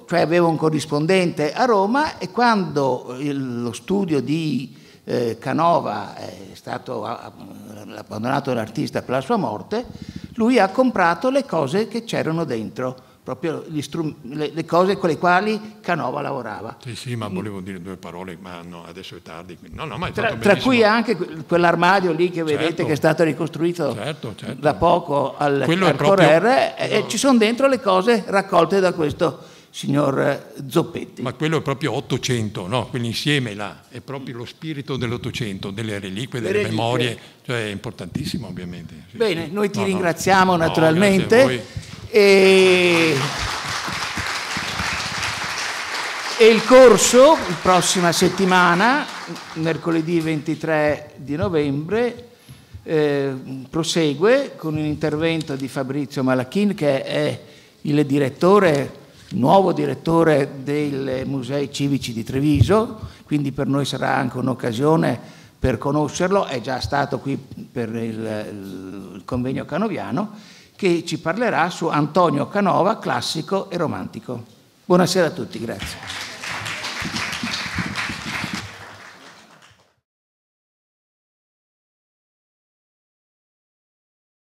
cioè aveva un corrispondente a Roma e quando il, lo studio di eh, Canova è stato abbandonato dall'artista per la sua morte, lui ha comprato le cose che c'erano dentro, proprio strum- le, le, cose con le quali Canova lavorava. Sì, sì, ma mm. volevo dire due parole, ma no, adesso è tardi. No, no, tra, tra, cui anche quell'armadio lì che vedete certo, che è stato ricostruito certo, certo. da poco al, al Correr, proprio... e ci sono dentro le cose raccolte da questo signor Zoppetti. Ma quello è proprio Ottocento, no? quell'insieme là, è proprio lo spirito dell'Ottocento, delle reliquie, delle reliquie. memorie, cioè è importantissimo ovviamente. Sì, Bene, noi ti no, ringraziamo no. naturalmente. E... e il corso, prossima settimana, mercoledì 23 di novembre, eh, prosegue con un intervento di Fabrizio Malachin che è il direttore nuovo direttore dei musei civici di Treviso, quindi per noi sarà anche un'occasione per conoscerlo, è già stato qui per il, il convegno canoviano, che ci parlerà su Antonio Canova, classico e romantico. Buonasera a tutti, grazie.